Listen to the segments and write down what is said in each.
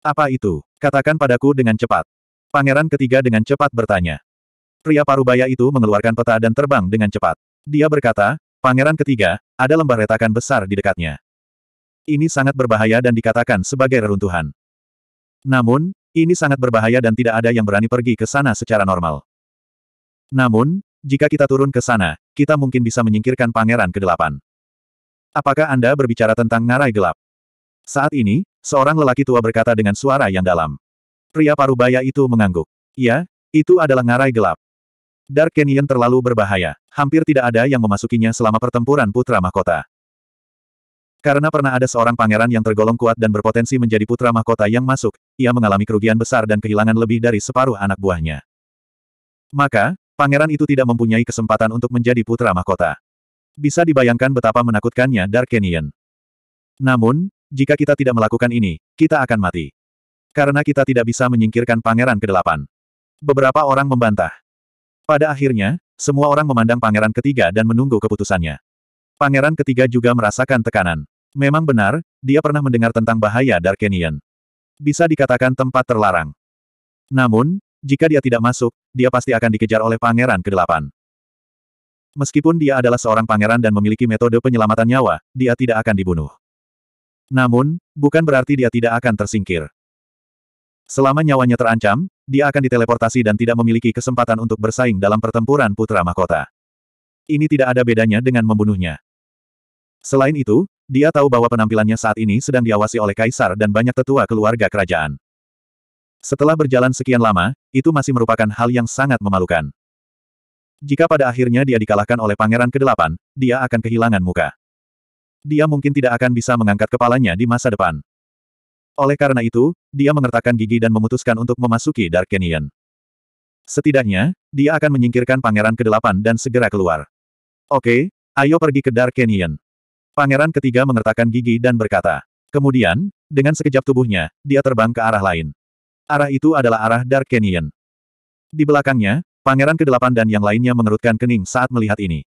Apa itu? Katakan padaku dengan cepat. Pangeran ketiga dengan cepat bertanya. Pria parubaya itu mengeluarkan peta dan terbang dengan cepat. Dia berkata, Pangeran ketiga, ada lembah retakan besar di dekatnya. Ini sangat berbahaya dan dikatakan sebagai reruntuhan. Namun, ini sangat berbahaya dan tidak ada yang berani pergi ke sana secara normal. Namun, jika kita turun ke sana, kita mungkin bisa menyingkirkan Pangeran ke-8. Apakah Anda berbicara tentang ngarai gelap? Saat ini, seorang lelaki tua berkata dengan suara yang dalam. Pria parubaya itu mengangguk. Ya, itu adalah ngarai gelap. Dark Canyon terlalu berbahaya. Hampir tidak ada yang memasukinya selama pertempuran Putra Mahkota. Karena pernah ada seorang pangeran yang tergolong kuat dan berpotensi menjadi Putra Mahkota yang masuk, ia mengalami kerugian besar dan kehilangan lebih dari separuh anak buahnya. Maka, pangeran itu tidak mempunyai kesempatan untuk menjadi Putra Mahkota. Bisa dibayangkan betapa menakutkannya Dark Canyon. Namun, jika kita tidak melakukan ini, kita akan mati. Karena kita tidak bisa menyingkirkan Pangeran Kedelapan. Beberapa orang membantah. Pada akhirnya, semua orang memandang Pangeran Ketiga dan menunggu keputusannya. Pangeran Ketiga juga merasakan tekanan. Memang benar, dia pernah mendengar tentang bahaya Darkenian. Bisa dikatakan tempat terlarang. Namun, jika dia tidak masuk, dia pasti akan dikejar oleh Pangeran Kedelapan. Meskipun dia adalah seorang pangeran dan memiliki metode penyelamatan nyawa, dia tidak akan dibunuh. Namun, bukan berarti dia tidak akan tersingkir. Selama nyawanya terancam, dia akan diteleportasi dan tidak memiliki kesempatan untuk bersaing dalam pertempuran putra mahkota. Ini tidak ada bedanya dengan membunuhnya. Selain itu, dia tahu bahwa penampilannya saat ini sedang diawasi oleh kaisar dan banyak tetua keluarga kerajaan. Setelah berjalan sekian lama, itu masih merupakan hal yang sangat memalukan. Jika pada akhirnya dia dikalahkan oleh Pangeran ke-8, dia akan kehilangan muka dia mungkin tidak akan bisa mengangkat kepalanya di masa depan. Oleh karena itu, dia mengertakkan gigi dan memutuskan untuk memasuki Dark Canyon. Setidaknya, dia akan menyingkirkan Pangeran ke-8 dan segera keluar. Oke, ayo pergi ke Dark Canyon. Pangeran ketiga mengertakkan gigi dan berkata. Kemudian, dengan sekejap tubuhnya, dia terbang ke arah lain. Arah itu adalah arah Dark Canyon. Di belakangnya, Pangeran ke-8 dan yang lainnya mengerutkan kening saat melihat ini.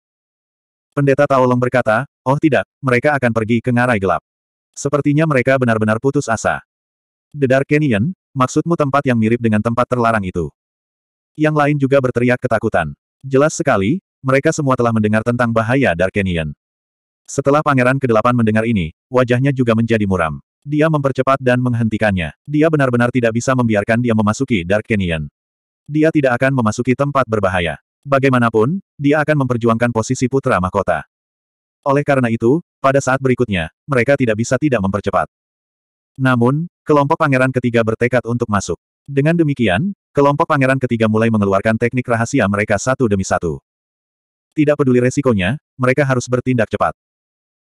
Pendeta Taolong berkata, Oh tidak, mereka akan pergi ke ngarai gelap. Sepertinya mereka benar-benar putus asa. The Dark Canyon, maksudmu tempat yang mirip dengan tempat terlarang itu. Yang lain juga berteriak ketakutan. Jelas sekali, mereka semua telah mendengar tentang bahaya Dark Canyon. Setelah Pangeran Kedelapan mendengar ini, wajahnya juga menjadi muram. Dia mempercepat dan menghentikannya. Dia benar-benar tidak bisa membiarkan dia memasuki Dark Canyon. Dia tidak akan memasuki tempat berbahaya. Bagaimanapun, dia akan memperjuangkan posisi putra mahkota. Oleh karena itu, pada saat berikutnya, mereka tidak bisa tidak mempercepat. Namun, kelompok pangeran ketiga bertekad untuk masuk. Dengan demikian, kelompok pangeran ketiga mulai mengeluarkan teknik rahasia mereka satu demi satu. Tidak peduli resikonya, mereka harus bertindak cepat.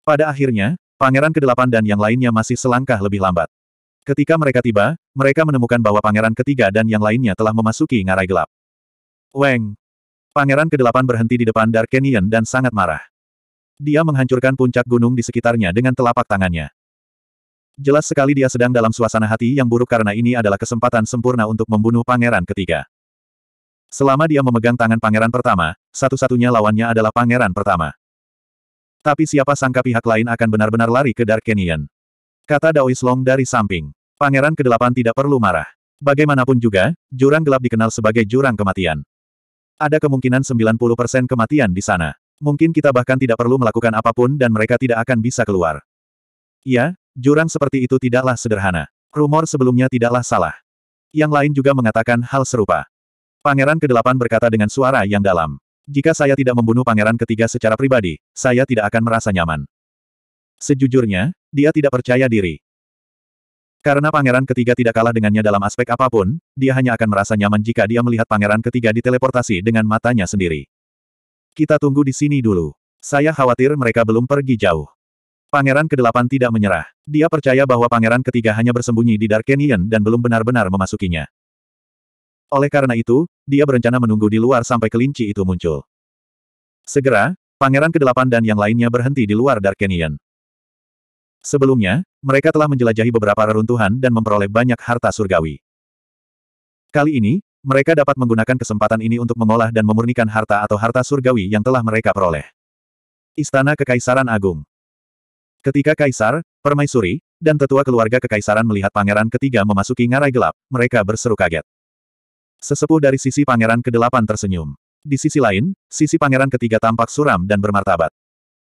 Pada akhirnya, pangeran kedelapan dan yang lainnya masih selangkah lebih lambat. Ketika mereka tiba, mereka menemukan bahwa pangeran ketiga dan yang lainnya telah memasuki ngarai gelap. Weng! Pangeran kedelapan berhenti di depan Dark Canyon dan sangat marah. Dia menghancurkan puncak gunung di sekitarnya dengan telapak tangannya. Jelas sekali dia sedang dalam suasana hati yang buruk karena ini adalah kesempatan sempurna untuk membunuh pangeran ketiga. Selama dia memegang tangan pangeran pertama, satu-satunya lawannya adalah pangeran pertama. Tapi siapa sangka pihak lain akan benar-benar lari ke Dark Canyon. Kata Daois Long dari samping. Pangeran ke-8 tidak perlu marah. Bagaimanapun juga, jurang gelap dikenal sebagai jurang kematian. Ada kemungkinan 90% kematian di sana. Mungkin kita bahkan tidak perlu melakukan apapun dan mereka tidak akan bisa keluar. Ya, jurang seperti itu tidaklah sederhana. Rumor sebelumnya tidaklah salah. Yang lain juga mengatakan hal serupa. Pangeran ke-8 berkata dengan suara yang dalam. Jika saya tidak membunuh pangeran ketiga secara pribadi, saya tidak akan merasa nyaman. Sejujurnya, dia tidak percaya diri. Karena pangeran ketiga tidak kalah dengannya dalam aspek apapun, dia hanya akan merasa nyaman jika dia melihat pangeran ketiga diteleportasi dengan matanya sendiri. Kita tunggu di sini dulu. Saya khawatir mereka belum pergi jauh. Pangeran ke-8 tidak menyerah. Dia percaya bahwa pangeran ketiga hanya bersembunyi di Dark Canyon dan belum benar-benar memasukinya. Oleh karena itu, dia berencana menunggu di luar sampai kelinci itu muncul. Segera, pangeran ke-8 dan yang lainnya berhenti di luar Dark Canyon. Sebelumnya, mereka telah menjelajahi beberapa reruntuhan dan memperoleh banyak harta surgawi. Kali ini, mereka dapat menggunakan kesempatan ini untuk mengolah dan memurnikan harta atau harta surgawi yang telah mereka peroleh. Istana Kekaisaran Agung Ketika Kaisar, Permaisuri, dan tetua keluarga Kekaisaran melihat pangeran ketiga memasuki ngarai gelap, mereka berseru kaget. Sesepuh dari sisi pangeran Kedelapan tersenyum. Di sisi lain, sisi pangeran ketiga tampak suram dan bermartabat.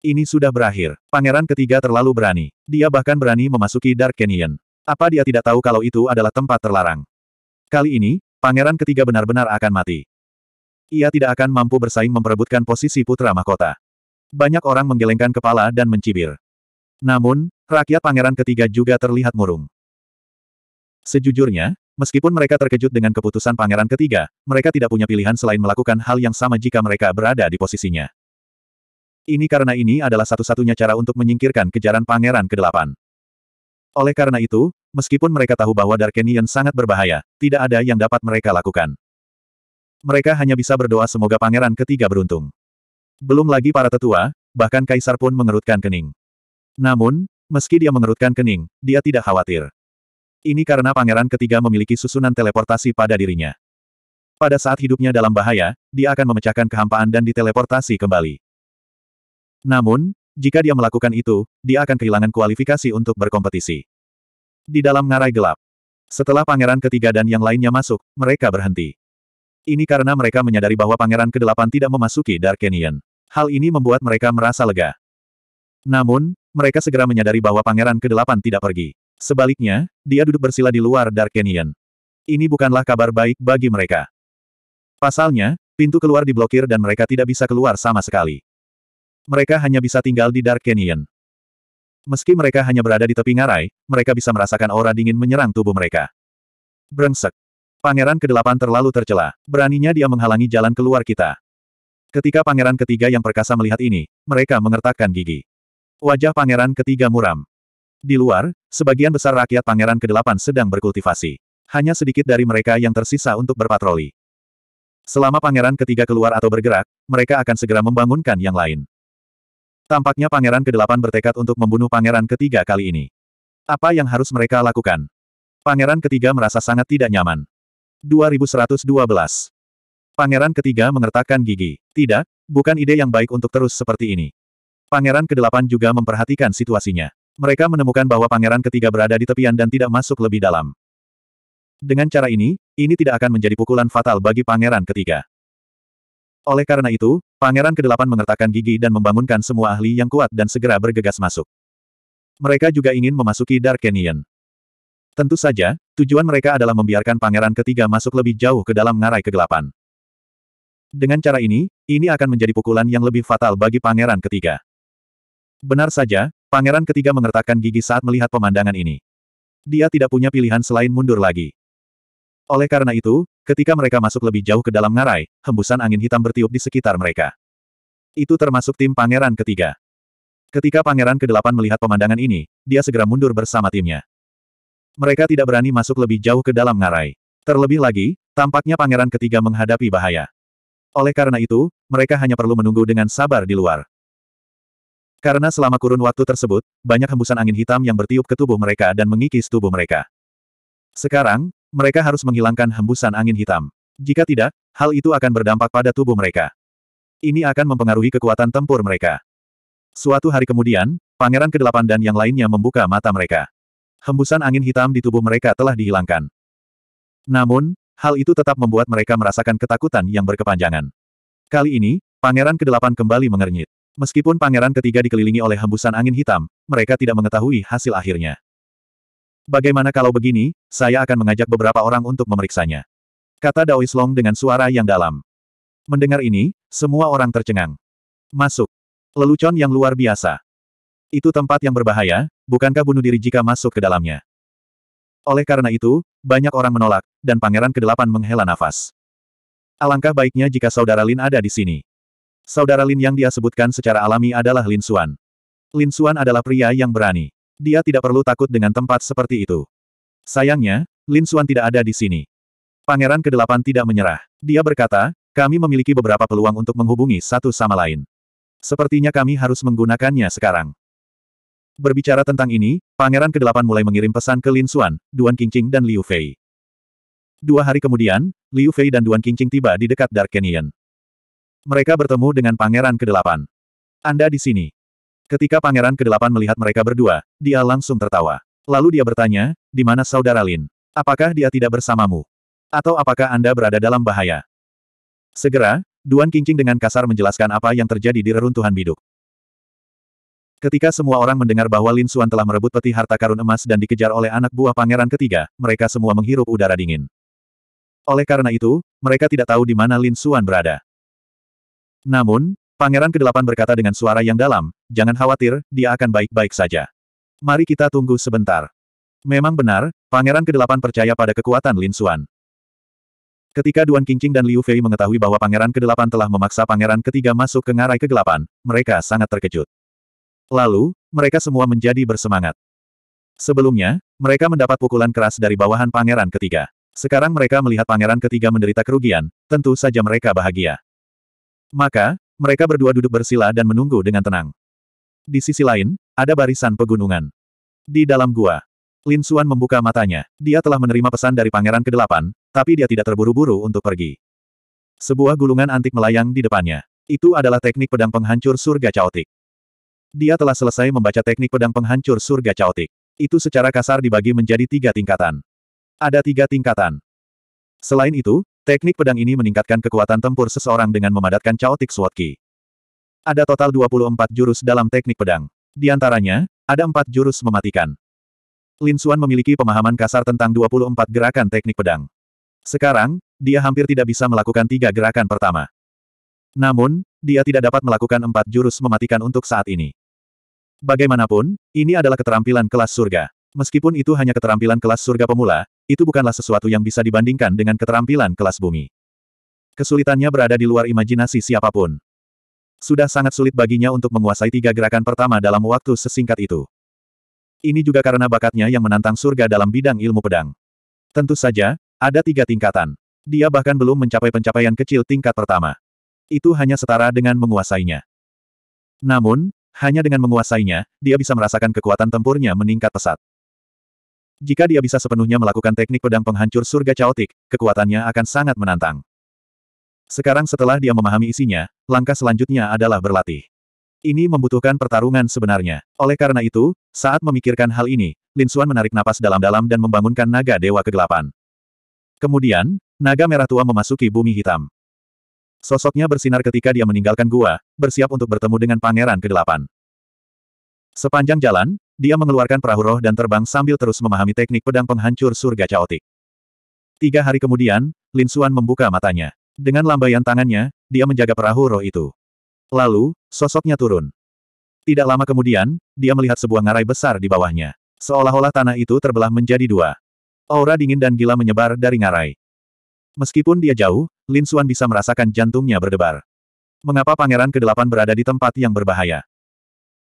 Ini sudah berakhir. Pangeran ketiga terlalu berani. Dia bahkan berani memasuki Dark Canyon. Apa dia tidak tahu kalau itu adalah tempat terlarang? Kali ini, Pangeran ketiga benar-benar akan mati. Ia tidak akan mampu bersaing memperebutkan posisi putra mahkota. Banyak orang menggelengkan kepala dan mencibir. Namun, rakyat pangeran ketiga juga terlihat murung. Sejujurnya, meskipun mereka terkejut dengan keputusan pangeran ketiga, mereka tidak punya pilihan selain melakukan hal yang sama jika mereka berada di posisinya. Ini karena ini adalah satu-satunya cara untuk menyingkirkan kejaran pangeran ke-8. Oleh karena itu, meskipun mereka tahu bahwa Darkenian sangat berbahaya, tidak ada yang dapat mereka lakukan. Mereka hanya bisa berdoa semoga pangeran ketiga beruntung. Belum lagi para tetua, bahkan kaisar pun mengerutkan kening. Namun, meski dia mengerutkan kening, dia tidak khawatir. Ini karena pangeran ketiga memiliki susunan teleportasi pada dirinya. Pada saat hidupnya dalam bahaya, dia akan memecahkan kehampaan dan diteleportasi kembali. Namun, jika dia melakukan itu, dia akan kehilangan kualifikasi untuk berkompetisi di dalam ngarai gelap. Setelah pangeran ketiga dan yang lainnya masuk, mereka berhenti. Ini karena mereka menyadari bahwa pangeran kedelapan tidak memasuki Darkenian. Hal ini membuat mereka merasa lega. Namun, mereka segera menyadari bahwa pangeran kedelapan tidak pergi. Sebaliknya, dia duduk bersila di luar Darkenian. Ini bukanlah kabar baik bagi mereka. Pasalnya, pintu keluar diblokir dan mereka tidak bisa keluar sama sekali. Mereka hanya bisa tinggal di Darkenian. Meski mereka hanya berada di tepi ngarai, mereka bisa merasakan aura dingin menyerang tubuh mereka. Brengsek. Pangeran kedelapan terlalu tercela. Beraninya dia menghalangi jalan keluar kita. Ketika pangeran ketiga yang perkasa melihat ini, mereka mengertakkan gigi. Wajah pangeran ketiga muram. Di luar, sebagian besar rakyat pangeran kedelapan sedang berkultivasi. Hanya sedikit dari mereka yang tersisa untuk berpatroli. Selama pangeran ketiga keluar atau bergerak, mereka akan segera membangunkan yang lain. Tampaknya pangeran ke-8 bertekad untuk membunuh pangeran ketiga kali ini. Apa yang harus mereka lakukan? Pangeran ketiga merasa sangat tidak nyaman. 2112. Pangeran ketiga mengertakkan gigi. Tidak, bukan ide yang baik untuk terus seperti ini. Pangeran ke-8 juga memperhatikan situasinya. Mereka menemukan bahwa pangeran ketiga berada di tepian dan tidak masuk lebih dalam. Dengan cara ini, ini tidak akan menjadi pukulan fatal bagi pangeran ketiga. Oleh karena itu, Pangeran ke delapan mengertakkan gigi dan membangunkan semua ahli yang kuat dan segera bergegas masuk. Mereka juga ingin memasuki Dark Canyon. Tentu saja, tujuan mereka adalah membiarkan pangeran ketiga masuk lebih jauh ke dalam ngarai kegelapan. Dengan cara ini, ini akan menjadi pukulan yang lebih fatal bagi pangeran ketiga. Benar saja, pangeran ketiga mengertakkan gigi saat melihat pemandangan ini. Dia tidak punya pilihan selain mundur lagi. Oleh karena itu, Ketika mereka masuk lebih jauh ke dalam ngarai, hembusan angin hitam bertiup di sekitar mereka. Itu termasuk tim pangeran ketiga. Ketika pangeran ke-8 melihat pemandangan ini, dia segera mundur bersama timnya. Mereka tidak berani masuk lebih jauh ke dalam ngarai. Terlebih lagi, tampaknya pangeran ketiga menghadapi bahaya. Oleh karena itu, mereka hanya perlu menunggu dengan sabar di luar. Karena selama kurun waktu tersebut, banyak hembusan angin hitam yang bertiup ke tubuh mereka dan mengikis tubuh mereka. Sekarang, mereka harus menghilangkan hembusan angin hitam. Jika tidak, hal itu akan berdampak pada tubuh mereka. Ini akan mempengaruhi kekuatan tempur mereka. Suatu hari kemudian, Pangeran Kedelapan dan yang lainnya membuka mata mereka. Hembusan angin hitam di tubuh mereka telah dihilangkan. Namun, hal itu tetap membuat mereka merasakan ketakutan yang berkepanjangan. Kali ini, Pangeran Kedelapan kembali mengernyit. Meskipun pangeran ketiga dikelilingi oleh hembusan angin hitam, mereka tidak mengetahui hasil akhirnya. Bagaimana kalau begini, saya akan mengajak beberapa orang untuk memeriksanya. Kata Long dengan suara yang dalam. Mendengar ini, semua orang tercengang. Masuk. Lelucon yang luar biasa. Itu tempat yang berbahaya, bukankah bunuh diri jika masuk ke dalamnya? Oleh karena itu, banyak orang menolak, dan Pangeran Kedelapan menghela nafas. Alangkah baiknya jika Saudara Lin ada di sini. Saudara Lin yang dia sebutkan secara alami adalah Lin Suan. Lin Suan adalah pria yang berani dia tidak perlu takut dengan tempat seperti itu. Sayangnya, Lin Xuan tidak ada di sini. Pangeran ke-8 tidak menyerah. Dia berkata, kami memiliki beberapa peluang untuk menghubungi satu sama lain. Sepertinya kami harus menggunakannya sekarang. Berbicara tentang ini, Pangeran ke-8 mulai mengirim pesan ke Lin Xuan, Duan Qingqing dan Liu Fei. Dua hari kemudian, Liu Fei dan Duan Qingqing tiba di dekat Dark Canyon. Mereka bertemu dengan Pangeran ke-8. Anda di sini. Ketika Pangeran Kedelapan melihat mereka berdua, dia langsung tertawa. Lalu dia bertanya, di mana Saudara Lin? Apakah dia tidak bersamamu? Atau apakah Anda berada dalam bahaya? Segera, Duan Kincing dengan kasar menjelaskan apa yang terjadi di reruntuhan biduk. Ketika semua orang mendengar bahwa Lin Xuan telah merebut peti harta karun emas dan dikejar oleh anak buah pangeran ketiga, mereka semua menghirup udara dingin. Oleh karena itu, mereka tidak tahu di mana Lin Xuan berada. Namun, pangeran kedelapan berkata dengan suara yang dalam, jangan khawatir, dia akan baik-baik saja. Mari kita tunggu sebentar. Memang benar, Pangeran ke-8 percaya pada kekuatan Lin Xuan. Ketika Duan Qingqing dan Liu Fei mengetahui bahwa Pangeran ke-8 telah memaksa Pangeran ketiga masuk ke ngarai kegelapan, mereka sangat terkejut. Lalu, mereka semua menjadi bersemangat. Sebelumnya, mereka mendapat pukulan keras dari bawahan Pangeran ketiga. Sekarang mereka melihat Pangeran ketiga menderita kerugian, tentu saja mereka bahagia. Maka, mereka berdua duduk bersila dan menunggu dengan tenang. Di sisi lain, ada barisan pegunungan. Di dalam gua, Lin Xuan membuka matanya. Dia telah menerima pesan dari Pangeran ke-8, tapi dia tidak terburu-buru untuk pergi. Sebuah gulungan antik melayang di depannya. Itu adalah teknik pedang penghancur surga caotik. Dia telah selesai membaca teknik pedang penghancur surga caotik. Itu secara kasar dibagi menjadi tiga tingkatan. Ada tiga tingkatan. Selain itu, teknik pedang ini meningkatkan kekuatan tempur seseorang dengan memadatkan caotik suatki. Ada total 24 jurus dalam teknik pedang. Di antaranya, ada empat jurus mematikan. Lin Xuan memiliki pemahaman kasar tentang 24 gerakan teknik pedang. Sekarang, dia hampir tidak bisa melakukan tiga gerakan pertama. Namun, dia tidak dapat melakukan empat jurus mematikan untuk saat ini. Bagaimanapun, ini adalah keterampilan kelas surga. Meskipun itu hanya keterampilan kelas surga pemula, itu bukanlah sesuatu yang bisa dibandingkan dengan keterampilan kelas bumi. Kesulitannya berada di luar imajinasi siapapun. Sudah sangat sulit baginya untuk menguasai tiga gerakan pertama dalam waktu sesingkat itu. Ini juga karena bakatnya yang menantang surga dalam bidang ilmu pedang. Tentu saja, ada tiga tingkatan. Dia bahkan belum mencapai pencapaian kecil tingkat pertama. Itu hanya setara dengan menguasainya. Namun, hanya dengan menguasainya, dia bisa merasakan kekuatan tempurnya meningkat pesat. Jika dia bisa sepenuhnya melakukan teknik pedang penghancur surga caotik, kekuatannya akan sangat menantang. Sekarang setelah dia memahami isinya, langkah selanjutnya adalah berlatih. Ini membutuhkan pertarungan sebenarnya. Oleh karena itu, saat memikirkan hal ini, Lin Xuan menarik napas dalam-dalam dan membangunkan naga dewa kegelapan. Kemudian, naga merah tua memasuki bumi hitam. Sosoknya bersinar ketika dia meninggalkan gua, bersiap untuk bertemu dengan pangeran kegelapan. Sepanjang jalan, dia mengeluarkan perahu roh dan terbang sambil terus memahami teknik pedang penghancur surga caotik. Tiga hari kemudian, Lin Xuan membuka matanya. Dengan lambaian tangannya, dia menjaga perahu roh itu. Lalu, sosoknya turun. Tidak lama kemudian, dia melihat sebuah ngarai besar di bawahnya. Seolah-olah tanah itu terbelah menjadi dua. Aura dingin dan gila menyebar dari ngarai. Meskipun dia jauh, Lin Xuan bisa merasakan jantungnya berdebar. Mengapa pangeran Kedelapan berada di tempat yang berbahaya?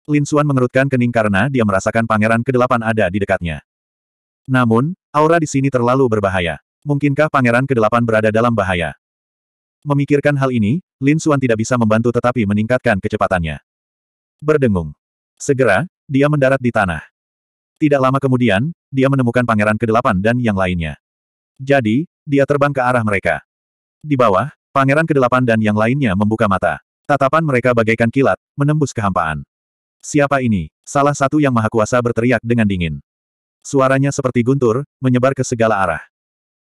Lin Xuan mengerutkan kening karena dia merasakan pangeran Kedelapan ada di dekatnya. Namun, aura di sini terlalu berbahaya. Mungkinkah pangeran Kedelapan berada dalam bahaya? Memikirkan hal ini, Lin Suan tidak bisa membantu tetapi meningkatkan kecepatannya. Berdengung. Segera, dia mendarat di tanah. Tidak lama kemudian, dia menemukan Pangeran Kedelapan dan yang lainnya. Jadi, dia terbang ke arah mereka. Di bawah, Pangeran Kedelapan dan yang lainnya membuka mata. Tatapan mereka bagaikan kilat, menembus kehampaan. Siapa ini? Salah satu yang maha kuasa berteriak dengan dingin. Suaranya seperti guntur, menyebar ke segala arah.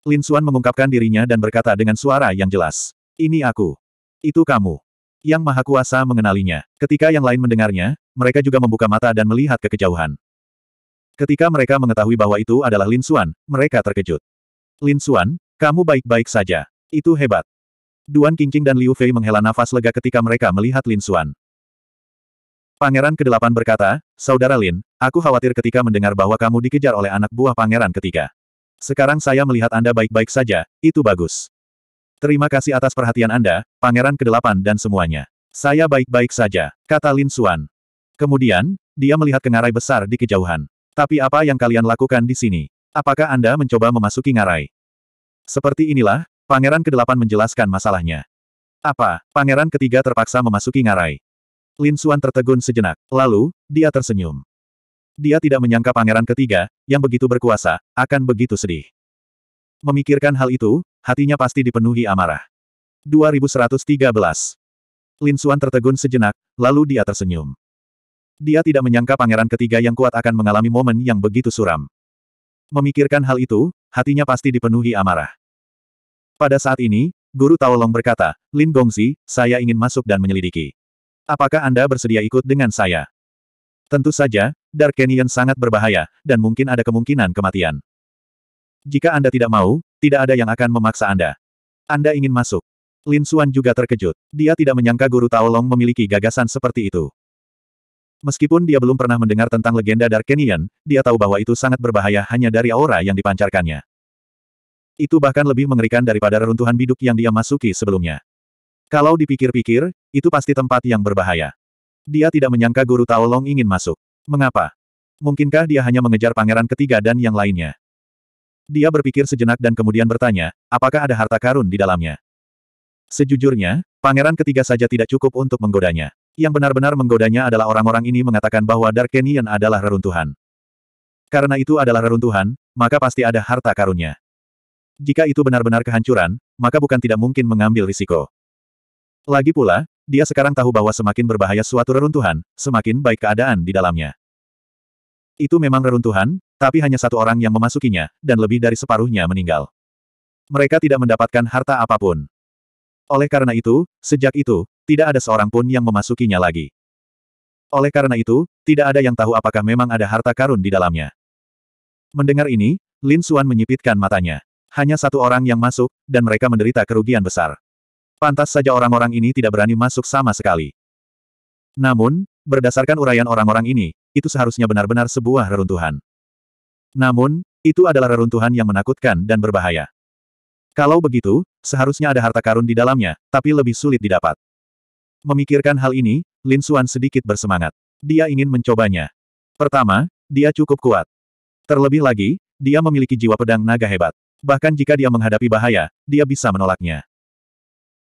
Lin Xuan mengungkapkan dirinya dan berkata dengan suara yang jelas. Ini aku. Itu kamu. Yang Maha Kuasa mengenalinya. Ketika yang lain mendengarnya, mereka juga membuka mata dan melihat ke kejauhan. Ketika mereka mengetahui bahwa itu adalah Lin Xuan, mereka terkejut. Lin Xuan, kamu baik-baik saja. Itu hebat. Duan Qingqing dan Liu Fei menghela nafas lega ketika mereka melihat Lin Xuan. Pangeran ke-8 berkata, Saudara Lin, aku khawatir ketika mendengar bahwa kamu dikejar oleh anak buah pangeran ketiga. Sekarang saya melihat Anda baik-baik saja, itu bagus. Terima kasih atas perhatian Anda, Pangeran Kedelapan dan semuanya. Saya baik-baik saja, kata Lin Xuan. Kemudian, dia melihat kengarai besar di kejauhan. Tapi apa yang kalian lakukan di sini? Apakah Anda mencoba memasuki ngarai? Seperti inilah, Pangeran Kedelapan menjelaskan masalahnya. Apa, Pangeran Ketiga terpaksa memasuki ngarai? Lin Xuan tertegun sejenak, lalu, dia tersenyum. Dia tidak menyangka pangeran ketiga, yang begitu berkuasa, akan begitu sedih. Memikirkan hal itu, hatinya pasti dipenuhi amarah. 2113 Lin Suan tertegun sejenak, lalu dia tersenyum. Dia tidak menyangka pangeran ketiga yang kuat akan mengalami momen yang begitu suram. Memikirkan hal itu, hatinya pasti dipenuhi amarah. Pada saat ini, Guru Taolong berkata, Lin Gongzi, saya ingin masuk dan menyelidiki. Apakah Anda bersedia ikut dengan saya? Tentu saja, Darkenian sangat berbahaya, dan mungkin ada kemungkinan kematian. Jika Anda tidak mau, tidak ada yang akan memaksa Anda. Anda ingin masuk. Lin Suan juga terkejut. Dia tidak menyangka Guru Tao Long memiliki gagasan seperti itu. Meskipun dia belum pernah mendengar tentang legenda Darkenian, dia tahu bahwa itu sangat berbahaya hanya dari aura yang dipancarkannya. Itu bahkan lebih mengerikan daripada reruntuhan biduk yang dia masuki sebelumnya. Kalau dipikir-pikir, itu pasti tempat yang berbahaya. Dia tidak menyangka Guru Taolong ingin masuk. Mengapa? Mungkinkah dia hanya mengejar pangeran ketiga dan yang lainnya? Dia berpikir sejenak dan kemudian bertanya, apakah ada harta karun di dalamnya? Sejujurnya, pangeran ketiga saja tidak cukup untuk menggodanya. Yang benar-benar menggodanya adalah orang-orang ini mengatakan bahwa Darkenian adalah reruntuhan. Karena itu adalah reruntuhan, maka pasti ada harta karunnya. Jika itu benar-benar kehancuran, maka bukan tidak mungkin mengambil risiko. Lagi pula, dia sekarang tahu bahwa semakin berbahaya suatu reruntuhan, semakin baik keadaan di dalamnya. Itu memang reruntuhan, tapi hanya satu orang yang memasukinya, dan lebih dari separuhnya meninggal. Mereka tidak mendapatkan harta apapun. Oleh karena itu, sejak itu, tidak ada seorang pun yang memasukinya lagi. Oleh karena itu, tidak ada yang tahu apakah memang ada harta karun di dalamnya. Mendengar ini, Lin Xuan menyipitkan matanya. Hanya satu orang yang masuk, dan mereka menderita kerugian besar. Pantas saja orang-orang ini tidak berani masuk sama sekali. Namun, berdasarkan uraian orang-orang ini, itu seharusnya benar-benar sebuah reruntuhan. Namun, itu adalah reruntuhan yang menakutkan dan berbahaya. Kalau begitu, seharusnya ada harta karun di dalamnya, tapi lebih sulit didapat. Memikirkan hal ini, Lin Xuan sedikit bersemangat. Dia ingin mencobanya. Pertama, dia cukup kuat. Terlebih lagi, dia memiliki jiwa pedang naga hebat. Bahkan jika dia menghadapi bahaya, dia bisa menolaknya.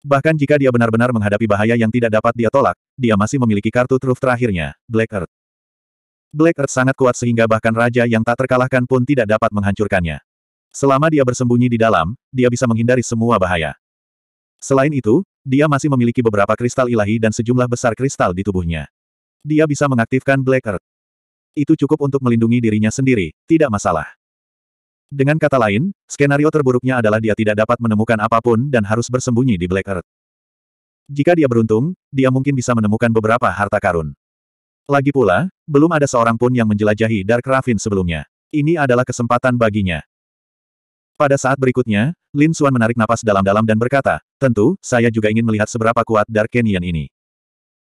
Bahkan jika dia benar-benar menghadapi bahaya yang tidak dapat dia tolak, dia masih memiliki kartu truf terakhirnya, Black Earth. Black Earth sangat kuat sehingga bahkan raja yang tak terkalahkan pun tidak dapat menghancurkannya. Selama dia bersembunyi di dalam, dia bisa menghindari semua bahaya. Selain itu, dia masih memiliki beberapa kristal ilahi dan sejumlah besar kristal di tubuhnya. Dia bisa mengaktifkan Black Earth. Itu cukup untuk melindungi dirinya sendiri, tidak masalah. Dengan kata lain, skenario terburuknya adalah dia tidak dapat menemukan apapun dan harus bersembunyi di Black Earth. Jika dia beruntung, dia mungkin bisa menemukan beberapa harta karun. Lagi pula, belum ada seorang pun yang menjelajahi Dark Raffin sebelumnya. Ini adalah kesempatan baginya. Pada saat berikutnya, Lin Xuan menarik napas dalam-dalam dan berkata, Tentu, saya juga ingin melihat seberapa kuat Dark Canyon ini.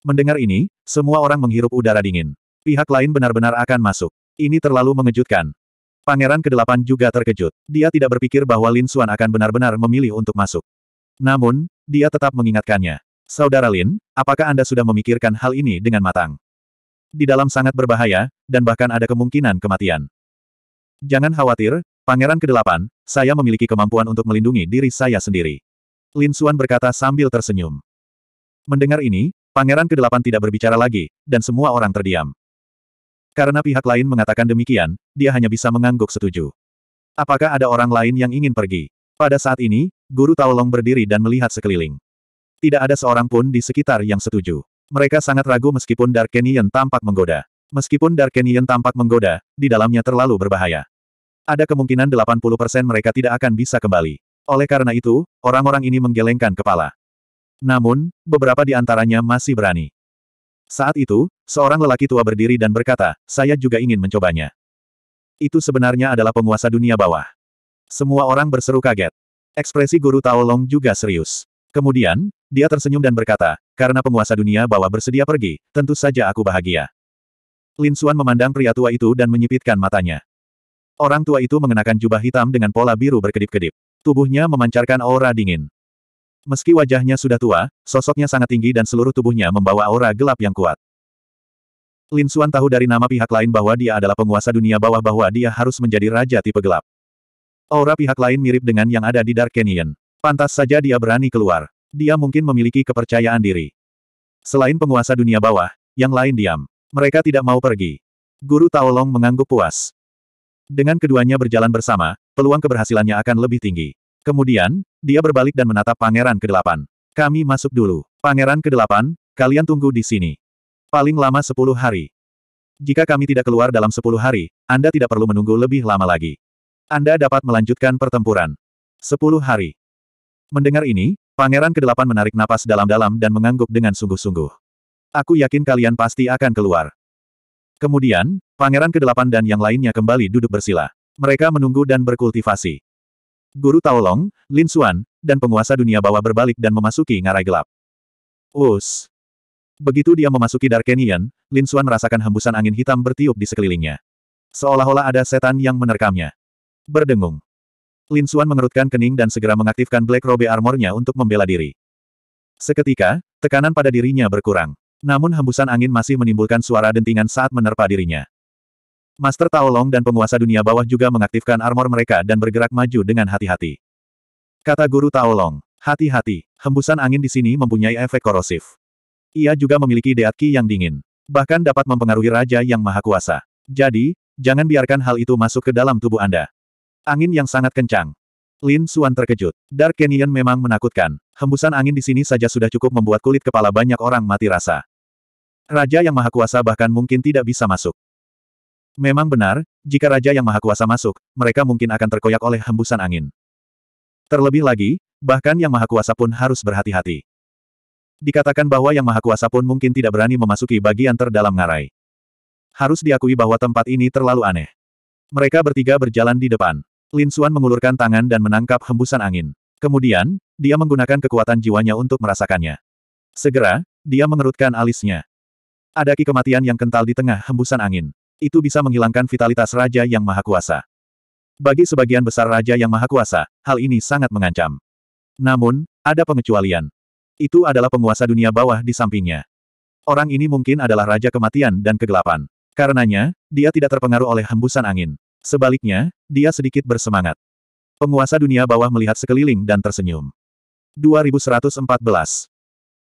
Mendengar ini, semua orang menghirup udara dingin. Pihak lain benar-benar akan masuk. Ini terlalu mengejutkan. Pangeran ke-8 juga terkejut. Dia tidak berpikir bahwa Lin Xuan akan benar-benar memilih untuk masuk. Namun, dia tetap mengingatkannya. Saudara Lin, apakah Anda sudah memikirkan hal ini dengan matang? Di dalam sangat berbahaya, dan bahkan ada kemungkinan kematian. Jangan khawatir, Pangeran ke-8, saya memiliki kemampuan untuk melindungi diri saya sendiri. Lin Xuan berkata sambil tersenyum. Mendengar ini, Pangeran ke-8 tidak berbicara lagi, dan semua orang terdiam. Karena pihak lain mengatakan demikian, dia hanya bisa mengangguk setuju. Apakah ada orang lain yang ingin pergi? Pada saat ini, Guru Taolong berdiri dan melihat sekeliling. Tidak ada seorang pun di sekitar yang setuju. Mereka sangat ragu meskipun Darkenian tampak menggoda. Meskipun Darkenian tampak menggoda, di dalamnya terlalu berbahaya. Ada kemungkinan 80% mereka tidak akan bisa kembali. Oleh karena itu, orang-orang ini menggelengkan kepala. Namun, beberapa di antaranya masih berani. Saat itu, seorang lelaki tua berdiri dan berkata, saya juga ingin mencobanya. Itu sebenarnya adalah penguasa dunia bawah. Semua orang berseru kaget. Ekspresi guru Taolong juga serius. Kemudian, dia tersenyum dan berkata, karena penguasa dunia bawah bersedia pergi, tentu saja aku bahagia. Lin Xuan memandang pria tua itu dan menyipitkan matanya. Orang tua itu mengenakan jubah hitam dengan pola biru berkedip-kedip. Tubuhnya memancarkan aura dingin. Meski wajahnya sudah tua, sosoknya sangat tinggi dan seluruh tubuhnya membawa aura gelap yang kuat. Lin Suan tahu dari nama pihak lain bahwa dia adalah penguasa dunia bawah bahwa dia harus menjadi raja tipe gelap. Aura pihak lain mirip dengan yang ada di Dark Canyon. Pantas saja dia berani keluar. Dia mungkin memiliki kepercayaan diri. Selain penguasa dunia bawah, yang lain diam. Mereka tidak mau pergi. Guru Taolong mengangguk puas. Dengan keduanya berjalan bersama, peluang keberhasilannya akan lebih tinggi. Kemudian, dia berbalik dan menatap pangeran ke-8. Kami masuk dulu. Pangeran ke-8, kalian tunggu di sini. Paling lama 10 hari. Jika kami tidak keluar dalam 10 hari, Anda tidak perlu menunggu lebih lama lagi. Anda dapat melanjutkan pertempuran. 10 hari. Mendengar ini, Pangeran ke-8 menarik napas dalam-dalam dan mengangguk dengan sungguh-sungguh. Aku yakin kalian pasti akan keluar. Kemudian, Pangeran ke-8 dan yang lainnya kembali duduk bersila. Mereka menunggu dan berkultivasi. Guru Taolong, Lin Xuan, dan penguasa dunia bawah berbalik dan memasuki ngarai gelap. Us. Begitu dia memasuki Dark Canyon, Lin Xuan merasakan hembusan angin hitam bertiup di sekelilingnya. Seolah-olah ada setan yang menerkamnya. Berdengung. Lin Xuan mengerutkan kening dan segera mengaktifkan Black Robe armornya untuk membela diri. Seketika, tekanan pada dirinya berkurang. Namun hembusan angin masih menimbulkan suara dentingan saat menerpa dirinya. Master Taolong dan penguasa dunia bawah juga mengaktifkan armor mereka dan bergerak maju dengan hati-hati. Kata Guru Taolong, hati-hati, hembusan angin di sini mempunyai efek korosif. Ia juga memiliki deatki yang dingin. Bahkan dapat mempengaruhi Raja Yang Maha Kuasa. Jadi, jangan biarkan hal itu masuk ke dalam tubuh Anda. Angin yang sangat kencang. Lin Suan terkejut. Dark Canyon memang menakutkan. Hembusan angin di sini saja sudah cukup membuat kulit kepala banyak orang mati rasa. Raja Yang Maha Kuasa bahkan mungkin tidak bisa masuk. Memang benar, jika Raja Yang Maha Kuasa masuk, mereka mungkin akan terkoyak oleh hembusan angin. Terlebih lagi, bahkan Yang Maha Kuasa pun harus berhati-hati. Dikatakan bahwa Yang Maha Kuasa pun mungkin tidak berani memasuki bagian terdalam ngarai. Harus diakui bahwa tempat ini terlalu aneh. Mereka bertiga berjalan di depan. Lin Xuan mengulurkan tangan dan menangkap hembusan angin. Kemudian, dia menggunakan kekuatan jiwanya untuk merasakannya. Segera, dia mengerutkan alisnya. Ada kematian yang kental di tengah hembusan angin. Itu bisa menghilangkan vitalitas Raja Yang Maha Kuasa. Bagi sebagian besar Raja Yang Maha Kuasa, hal ini sangat mengancam. Namun, ada pengecualian. Itu adalah penguasa dunia bawah di sampingnya. Orang ini mungkin adalah Raja Kematian dan Kegelapan. Karenanya, dia tidak terpengaruh oleh hembusan angin. Sebaliknya, dia sedikit bersemangat. Penguasa dunia bawah melihat sekeliling dan tersenyum. 2114.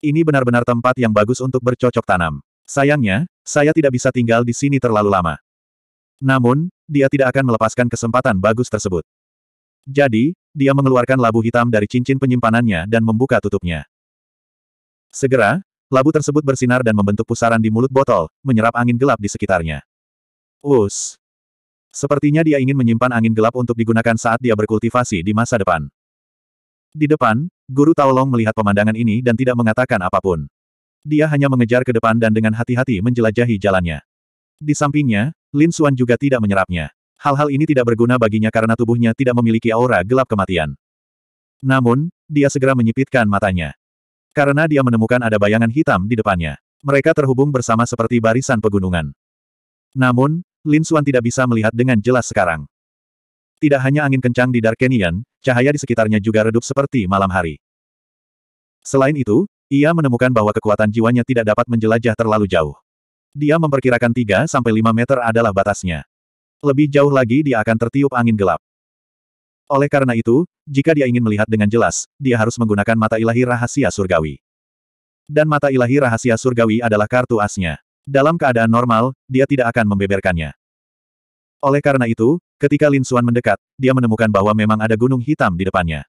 Ini benar-benar tempat yang bagus untuk bercocok tanam. Sayangnya, saya tidak bisa tinggal di sini terlalu lama. Namun, dia tidak akan melepaskan kesempatan bagus tersebut. Jadi, dia mengeluarkan labu hitam dari cincin penyimpanannya dan membuka tutupnya. Segera, labu tersebut bersinar dan membentuk pusaran di mulut botol, menyerap angin gelap di sekitarnya. Us. Sepertinya dia ingin menyimpan angin gelap untuk digunakan saat dia berkultivasi di masa depan. Di depan, Guru Taolong melihat pemandangan ini dan tidak mengatakan apapun. Dia hanya mengejar ke depan dan dengan hati-hati menjelajahi jalannya. Di sampingnya, Lin Xuan juga tidak menyerapnya. Hal-hal ini tidak berguna baginya karena tubuhnya tidak memiliki aura gelap kematian. Namun, dia segera menyipitkan matanya. Karena dia menemukan ada bayangan hitam di depannya. Mereka terhubung bersama seperti barisan pegunungan. Namun, Lin Xuan tidak bisa melihat dengan jelas sekarang. Tidak hanya angin kencang di Dark cahaya di sekitarnya juga redup seperti malam hari. Selain itu, ia menemukan bahwa kekuatan jiwanya tidak dapat menjelajah terlalu jauh. Dia memperkirakan 3-5 meter adalah batasnya. Lebih jauh lagi dia akan tertiup angin gelap. Oleh karena itu, jika dia ingin melihat dengan jelas, dia harus menggunakan mata ilahi rahasia surgawi. Dan mata ilahi rahasia surgawi adalah kartu asnya. Dalam keadaan normal, dia tidak akan membeberkannya. Oleh karena itu, ketika Lin Suan mendekat, dia menemukan bahwa memang ada gunung hitam di depannya.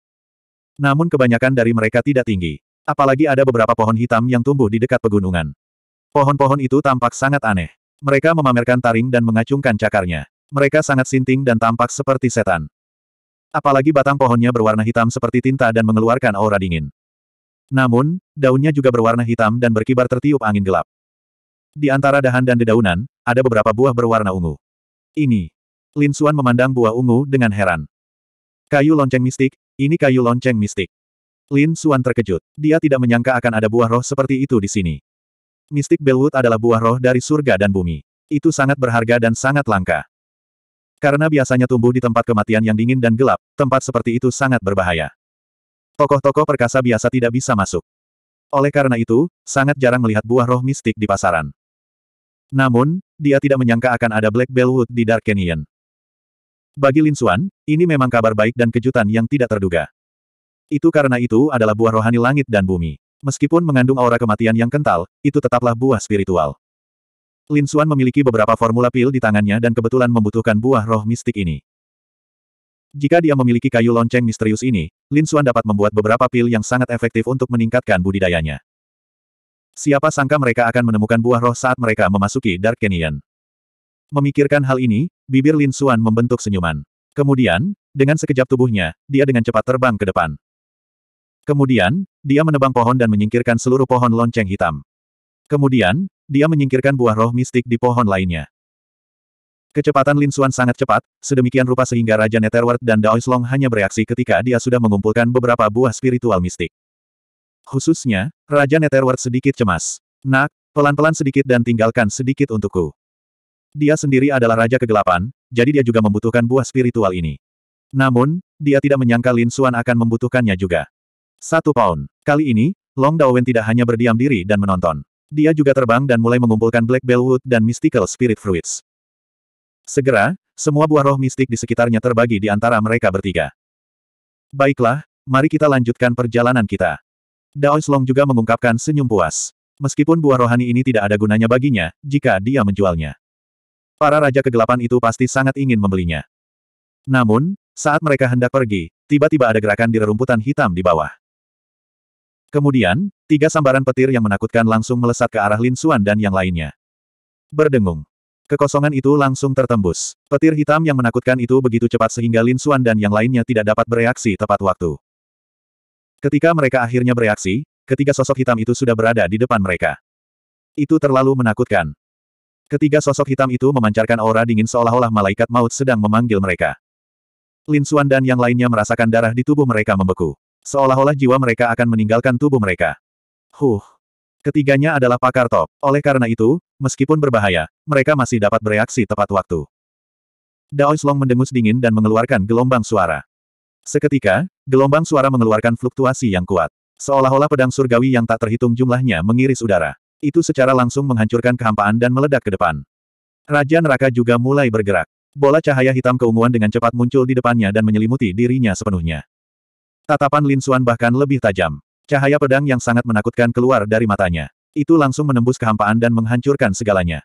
Namun kebanyakan dari mereka tidak tinggi. Apalagi ada beberapa pohon hitam yang tumbuh di dekat pegunungan. Pohon-pohon itu tampak sangat aneh. Mereka memamerkan taring dan mengacungkan cakarnya. Mereka sangat sinting dan tampak seperti setan. Apalagi batang pohonnya berwarna hitam seperti tinta dan mengeluarkan aura dingin. Namun, daunnya juga berwarna hitam dan berkibar tertiup angin gelap. Di antara dahan dan dedaunan, ada beberapa buah berwarna ungu. Ini. Lin Xuan memandang buah ungu dengan heran. Kayu lonceng mistik, ini kayu lonceng mistik. Lin Xuan terkejut. Dia tidak menyangka akan ada buah roh seperti itu di sini. Mistik Bellwood adalah buah roh dari surga dan bumi. Itu sangat berharga dan sangat langka. Karena biasanya tumbuh di tempat kematian yang dingin dan gelap, tempat seperti itu sangat berbahaya. Tokoh-tokoh perkasa biasa tidak bisa masuk. Oleh karena itu, sangat jarang melihat buah roh mistik di pasaran. Namun, dia tidak menyangka akan ada Black Bellwood di Dark Canyon. Bagi Lin Xuan, ini memang kabar baik dan kejutan yang tidak terduga. Itu karena itu adalah buah rohani langit dan bumi. Meskipun mengandung aura kematian yang kental, itu tetaplah buah spiritual. Lin Xuan memiliki beberapa formula pil di tangannya dan kebetulan membutuhkan buah roh mistik ini. Jika dia memiliki kayu lonceng misterius ini, Lin Xuan dapat membuat beberapa pil yang sangat efektif untuk meningkatkan budidayanya. Siapa sangka mereka akan menemukan buah roh saat mereka memasuki Dark Canyon. Memikirkan hal ini, bibir Lin Xuan membentuk senyuman. Kemudian, dengan sekejap tubuhnya, dia dengan cepat terbang ke depan. Kemudian, dia menebang pohon dan menyingkirkan seluruh pohon lonceng hitam. Kemudian, dia menyingkirkan buah roh mistik di pohon lainnya. Kecepatan Lin Xuan sangat cepat, sedemikian rupa sehingga Raja Netherworld dan Long hanya bereaksi ketika dia sudah mengumpulkan beberapa buah spiritual mistik. Khususnya, Raja Netherworld sedikit cemas. Nak, pelan-pelan sedikit dan tinggalkan sedikit untukku. Dia sendiri adalah Raja Kegelapan, jadi dia juga membutuhkan buah spiritual ini. Namun, dia tidak menyangka Lin Xuan akan membutuhkannya juga. Satu pound. Kali ini, Long Daowen tidak hanya berdiam diri dan menonton. Dia juga terbang dan mulai mengumpulkan Black Bellwood dan Mystical Spirit Fruits. Segera, semua buah roh mistik di sekitarnya terbagi di antara mereka bertiga. Baiklah, mari kita lanjutkan perjalanan kita. Dao Long juga mengungkapkan senyum puas. Meskipun buah rohani ini tidak ada gunanya baginya, jika dia menjualnya. Para Raja Kegelapan itu pasti sangat ingin membelinya. Namun, saat mereka hendak pergi, tiba-tiba ada gerakan di rerumputan hitam di bawah. Kemudian, tiga sambaran petir yang menakutkan langsung melesat ke arah Lin Xuan dan yang lainnya. Berdengung. Kekosongan itu langsung tertembus. Petir hitam yang menakutkan itu begitu cepat sehingga Lin Xuan dan yang lainnya tidak dapat bereaksi tepat waktu. Ketika mereka akhirnya bereaksi, ketiga sosok hitam itu sudah berada di depan mereka. Itu terlalu menakutkan. Ketiga sosok hitam itu memancarkan aura dingin seolah-olah malaikat maut sedang memanggil mereka. Lin Xuan dan yang lainnya merasakan darah di tubuh mereka membeku. Seolah-olah jiwa mereka akan meninggalkan tubuh mereka. Huh. Ketiganya adalah pakar top. Oleh karena itu, meskipun berbahaya, mereka masih dapat bereaksi tepat waktu. Daois Long mendengus dingin dan mengeluarkan gelombang suara. Seketika, gelombang suara mengeluarkan fluktuasi yang kuat. Seolah-olah pedang surgawi yang tak terhitung jumlahnya mengiris udara. Itu secara langsung menghancurkan kehampaan dan meledak ke depan. Raja neraka juga mulai bergerak. Bola cahaya hitam keunguan dengan cepat muncul di depannya dan menyelimuti dirinya sepenuhnya. Tatapan Lin Xuan bahkan lebih tajam. Cahaya pedang yang sangat menakutkan keluar dari matanya. Itu langsung menembus kehampaan dan menghancurkan segalanya.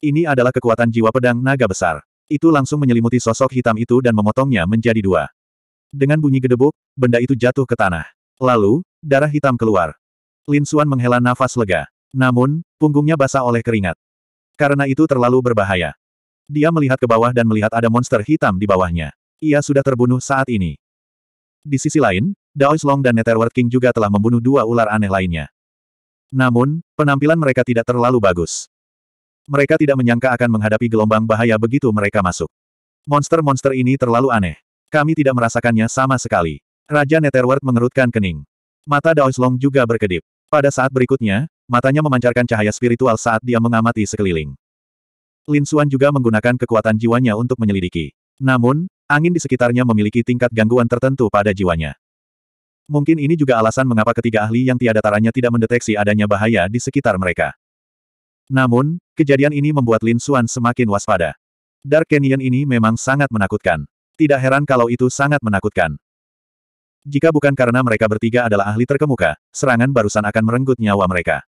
Ini adalah kekuatan jiwa pedang naga besar. Itu langsung menyelimuti sosok hitam itu dan memotongnya menjadi dua. Dengan bunyi gedebuk, benda itu jatuh ke tanah. Lalu, darah hitam keluar. Lin Xuan menghela nafas lega. Namun, punggungnya basah oleh keringat. Karena itu terlalu berbahaya. Dia melihat ke bawah dan melihat ada monster hitam di bawahnya. Ia sudah terbunuh saat ini. Di sisi lain, Daois Long dan Netherworld King juga telah membunuh dua ular aneh lainnya. Namun, penampilan mereka tidak terlalu bagus. Mereka tidak menyangka akan menghadapi gelombang bahaya begitu mereka masuk. Monster-monster ini terlalu aneh. Kami tidak merasakannya sama sekali. Raja Netherworld mengerutkan kening. Mata Daois Long juga berkedip. Pada saat berikutnya, matanya memancarkan cahaya spiritual saat dia mengamati sekeliling. Lin Xuan juga menggunakan kekuatan jiwanya untuk menyelidiki. Namun, Angin di sekitarnya memiliki tingkat gangguan tertentu pada jiwanya. Mungkin ini juga alasan mengapa ketiga ahli yang tiada taranya tidak mendeteksi adanya bahaya di sekitar mereka. Namun, kejadian ini membuat Lin Xuan semakin waspada. Dark Canyon ini memang sangat menakutkan. Tidak heran kalau itu sangat menakutkan. Jika bukan karena mereka bertiga adalah ahli terkemuka, serangan barusan akan merenggut nyawa mereka.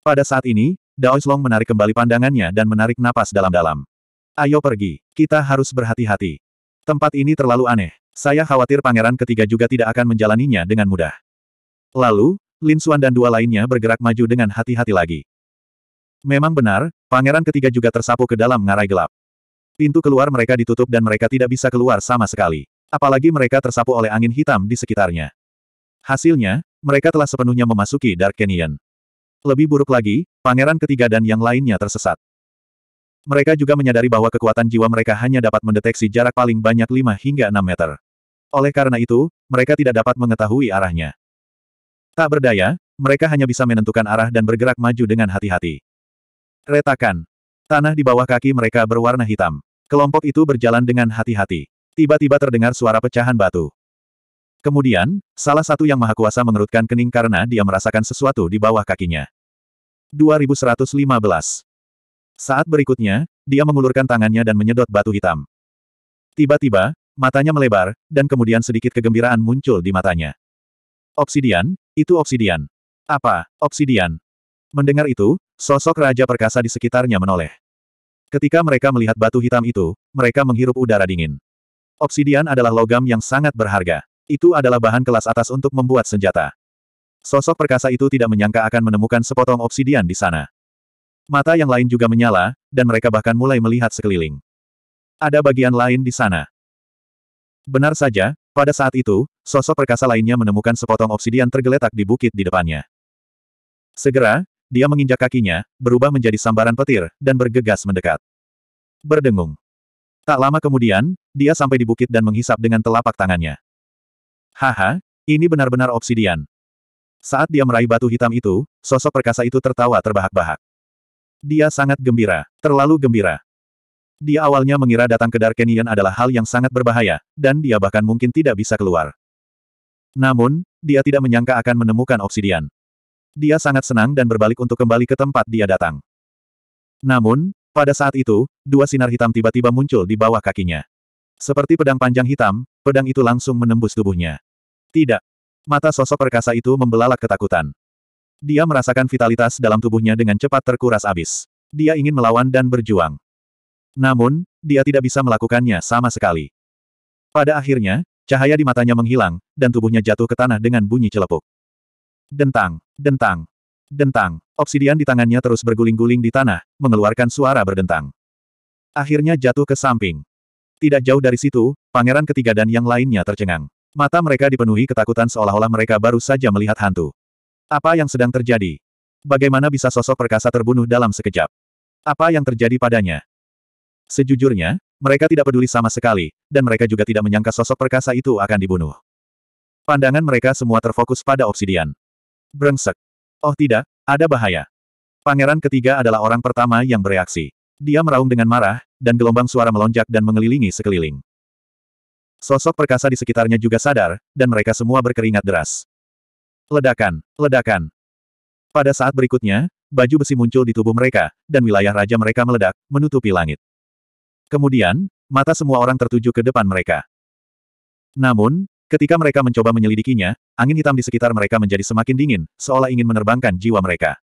Pada saat ini, Long menarik kembali pandangannya dan menarik napas dalam-dalam. Ayo pergi, kita harus berhati-hati. Tempat ini terlalu aneh. Saya khawatir pangeran ketiga juga tidak akan menjalaninya dengan mudah. Lalu, Lin Xuan dan dua lainnya bergerak maju dengan hati-hati lagi. Memang benar, pangeran ketiga juga tersapu ke dalam ngarai gelap. Pintu keluar mereka ditutup dan mereka tidak bisa keluar sama sekali. Apalagi mereka tersapu oleh angin hitam di sekitarnya. Hasilnya, mereka telah sepenuhnya memasuki Dark Canyon. Lebih buruk lagi, pangeran ketiga dan yang lainnya tersesat. Mereka juga menyadari bahwa kekuatan jiwa mereka hanya dapat mendeteksi jarak paling banyak 5 hingga 6 meter. Oleh karena itu, mereka tidak dapat mengetahui arahnya. Tak berdaya, mereka hanya bisa menentukan arah dan bergerak maju dengan hati-hati. Retakan. Tanah di bawah kaki mereka berwarna hitam. Kelompok itu berjalan dengan hati-hati. Tiba-tiba terdengar suara pecahan batu. Kemudian, salah satu yang maha kuasa mengerutkan kening karena dia merasakan sesuatu di bawah kakinya. 2115 saat berikutnya, dia mengulurkan tangannya dan menyedot batu hitam. Tiba-tiba, matanya melebar, dan kemudian sedikit kegembiraan muncul di matanya. Obsidian, itu obsidian. Apa, obsidian? Mendengar itu, sosok Raja Perkasa di sekitarnya menoleh. Ketika mereka melihat batu hitam itu, mereka menghirup udara dingin. Obsidian adalah logam yang sangat berharga. Itu adalah bahan kelas atas untuk membuat senjata. Sosok perkasa itu tidak menyangka akan menemukan sepotong obsidian di sana. Mata yang lain juga menyala, dan mereka bahkan mulai melihat sekeliling. Ada bagian lain di sana. Benar saja, pada saat itu, sosok perkasa lainnya menemukan sepotong obsidian tergeletak di bukit di depannya. Segera, dia menginjak kakinya, berubah menjadi sambaran petir, dan bergegas mendekat. Berdengung. Tak lama kemudian, dia sampai di bukit dan menghisap dengan telapak tangannya. Haha, ini benar-benar obsidian. Saat dia meraih batu hitam itu, sosok perkasa itu tertawa terbahak-bahak. Dia sangat gembira, terlalu gembira. Dia awalnya mengira datang ke Dark adalah hal yang sangat berbahaya, dan dia bahkan mungkin tidak bisa keluar. Namun, dia tidak menyangka akan menemukan obsidian. Dia sangat senang dan berbalik untuk kembali ke tempat dia datang. Namun, pada saat itu, dua sinar hitam tiba-tiba muncul di bawah kakinya. Seperti pedang panjang hitam, pedang itu langsung menembus tubuhnya. Tidak. Mata sosok perkasa itu membelalak ketakutan. Dia merasakan vitalitas dalam tubuhnya dengan cepat terkuras abis. Dia ingin melawan dan berjuang. Namun, dia tidak bisa melakukannya sama sekali. Pada akhirnya, cahaya di matanya menghilang, dan tubuhnya jatuh ke tanah dengan bunyi celepuk. Dentang, dentang, dentang. Obsidian di tangannya terus berguling-guling di tanah, mengeluarkan suara berdentang. Akhirnya jatuh ke samping. Tidak jauh dari situ, pangeran ketiga dan yang lainnya tercengang. Mata mereka dipenuhi ketakutan seolah-olah mereka baru saja melihat hantu. Apa yang sedang terjadi? Bagaimana bisa sosok perkasa terbunuh dalam sekejap? Apa yang terjadi padanya? Sejujurnya, mereka tidak peduli sama sekali, dan mereka juga tidak menyangka sosok perkasa itu akan dibunuh. Pandangan mereka semua terfokus pada obsidian. Brengsek. Oh tidak, ada bahaya. Pangeran ketiga adalah orang pertama yang bereaksi. Dia meraung dengan marah, dan gelombang suara melonjak dan mengelilingi sekeliling. Sosok perkasa di sekitarnya juga sadar, dan mereka semua berkeringat deras. Ledakan, ledakan. Pada saat berikutnya, baju besi muncul di tubuh mereka, dan wilayah raja mereka meledak, menutupi langit. Kemudian, mata semua orang tertuju ke depan mereka. Namun, ketika mereka mencoba menyelidikinya, angin hitam di sekitar mereka menjadi semakin dingin, seolah ingin menerbangkan jiwa mereka.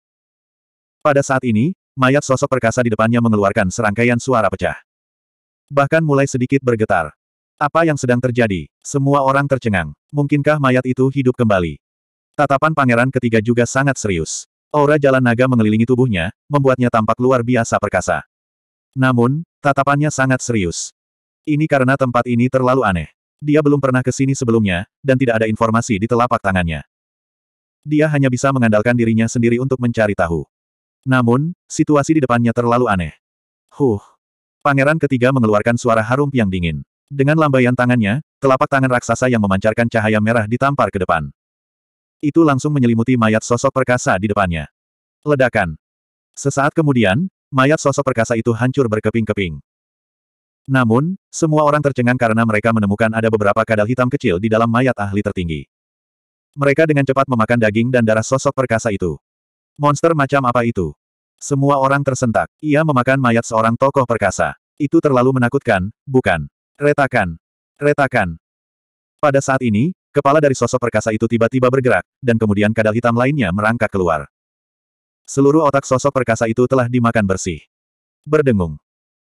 Pada saat ini, mayat sosok perkasa di depannya mengeluarkan serangkaian suara pecah. Bahkan mulai sedikit bergetar. Apa yang sedang terjadi? Semua orang tercengang. Mungkinkah mayat itu hidup kembali? Tatapan pangeran ketiga juga sangat serius. Aura jalan naga mengelilingi tubuhnya, membuatnya tampak luar biasa perkasa. Namun, tatapannya sangat serius. Ini karena tempat ini terlalu aneh. Dia belum pernah ke sini sebelumnya, dan tidak ada informasi di telapak tangannya. Dia hanya bisa mengandalkan dirinya sendiri untuk mencari tahu. Namun, situasi di depannya terlalu aneh. Huh. Pangeran ketiga mengeluarkan suara harum yang dingin. Dengan lambaian tangannya, telapak tangan raksasa yang memancarkan cahaya merah ditampar ke depan. Itu langsung menyelimuti mayat sosok perkasa di depannya. Ledakan. Sesaat kemudian, mayat sosok perkasa itu hancur berkeping-keping. Namun, semua orang tercengang karena mereka menemukan ada beberapa kadal hitam kecil di dalam mayat ahli tertinggi. Mereka dengan cepat memakan daging dan darah sosok perkasa itu. Monster macam apa itu? Semua orang tersentak. Ia memakan mayat seorang tokoh perkasa. Itu terlalu menakutkan, bukan? Retakan. Retakan. Pada saat ini, Kepala dari sosok perkasa itu tiba-tiba bergerak, dan kemudian kadal hitam lainnya merangkak keluar. Seluruh otak sosok perkasa itu telah dimakan bersih. Berdengung.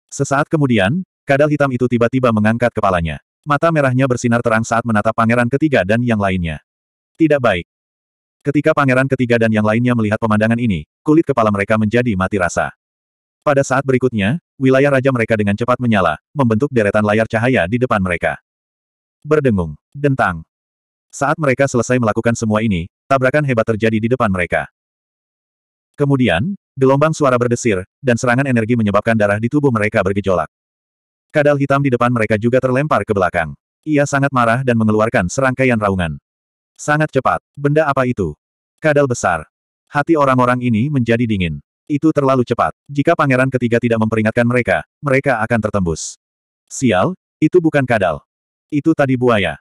Sesaat kemudian, kadal hitam itu tiba-tiba mengangkat kepalanya. Mata merahnya bersinar terang saat menatap pangeran ketiga dan yang lainnya. Tidak baik. Ketika pangeran ketiga dan yang lainnya melihat pemandangan ini, kulit kepala mereka menjadi mati rasa. Pada saat berikutnya, wilayah raja mereka dengan cepat menyala, membentuk deretan layar cahaya di depan mereka. Berdengung, dentang, saat mereka selesai melakukan semua ini, tabrakan hebat terjadi di depan mereka. Kemudian, gelombang suara berdesir, dan serangan energi menyebabkan darah di tubuh mereka bergejolak. Kadal hitam di depan mereka juga terlempar ke belakang. Ia sangat marah dan mengeluarkan serangkaian raungan. Sangat cepat. Benda apa itu? Kadal besar. Hati orang-orang ini menjadi dingin. Itu terlalu cepat. Jika pangeran ketiga tidak memperingatkan mereka, mereka akan tertembus. Sial, itu bukan kadal. Itu tadi buaya.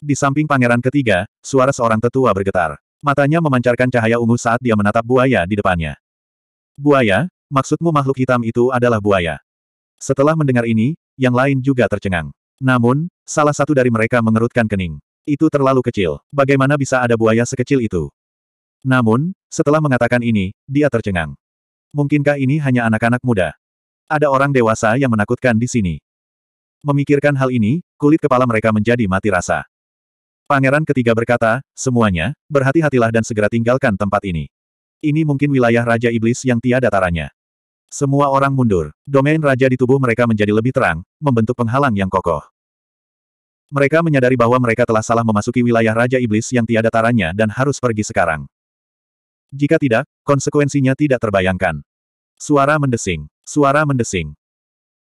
Di samping pangeran ketiga, suara seorang tetua bergetar. Matanya memancarkan cahaya ungu saat dia menatap buaya di depannya. Buaya, maksudmu makhluk hitam itu adalah buaya. Setelah mendengar ini, yang lain juga tercengang. Namun, salah satu dari mereka mengerutkan kening. Itu terlalu kecil. Bagaimana bisa ada buaya sekecil itu? Namun, setelah mengatakan ini, dia tercengang. Mungkinkah ini hanya anak-anak muda? Ada orang dewasa yang menakutkan di sini. Memikirkan hal ini, kulit kepala mereka menjadi mati rasa. Pangeran ketiga berkata, semuanya, berhati-hatilah dan segera tinggalkan tempat ini. Ini mungkin wilayah Raja Iblis yang tiada taranya. Semua orang mundur. Domain Raja di tubuh mereka menjadi lebih terang, membentuk penghalang yang kokoh. Mereka menyadari bahwa mereka telah salah memasuki wilayah Raja Iblis yang tiada taranya dan harus pergi sekarang. Jika tidak, konsekuensinya tidak terbayangkan. Suara mendesing. Suara mendesing.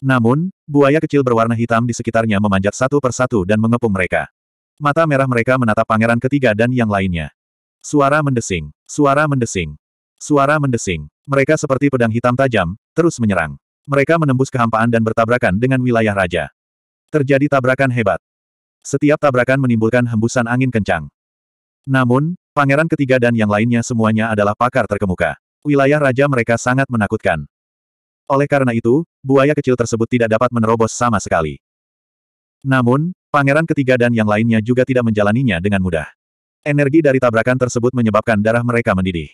Namun, buaya kecil berwarna hitam di sekitarnya memanjat satu persatu dan mengepung mereka. Mata merah mereka menatap pangeran ketiga dan yang lainnya. Suara mendesing, suara mendesing, suara mendesing. Mereka seperti pedang hitam tajam, terus menyerang. Mereka menembus kehampaan dan bertabrakan dengan wilayah raja. Terjadi tabrakan hebat. Setiap tabrakan menimbulkan hembusan angin kencang. Namun, pangeran ketiga dan yang lainnya semuanya adalah pakar terkemuka. Wilayah raja mereka sangat menakutkan. Oleh karena itu, buaya kecil tersebut tidak dapat menerobos sama sekali. Namun, Pangeran ketiga dan yang lainnya juga tidak menjalaninya dengan mudah. Energi dari tabrakan tersebut menyebabkan darah mereka mendidih.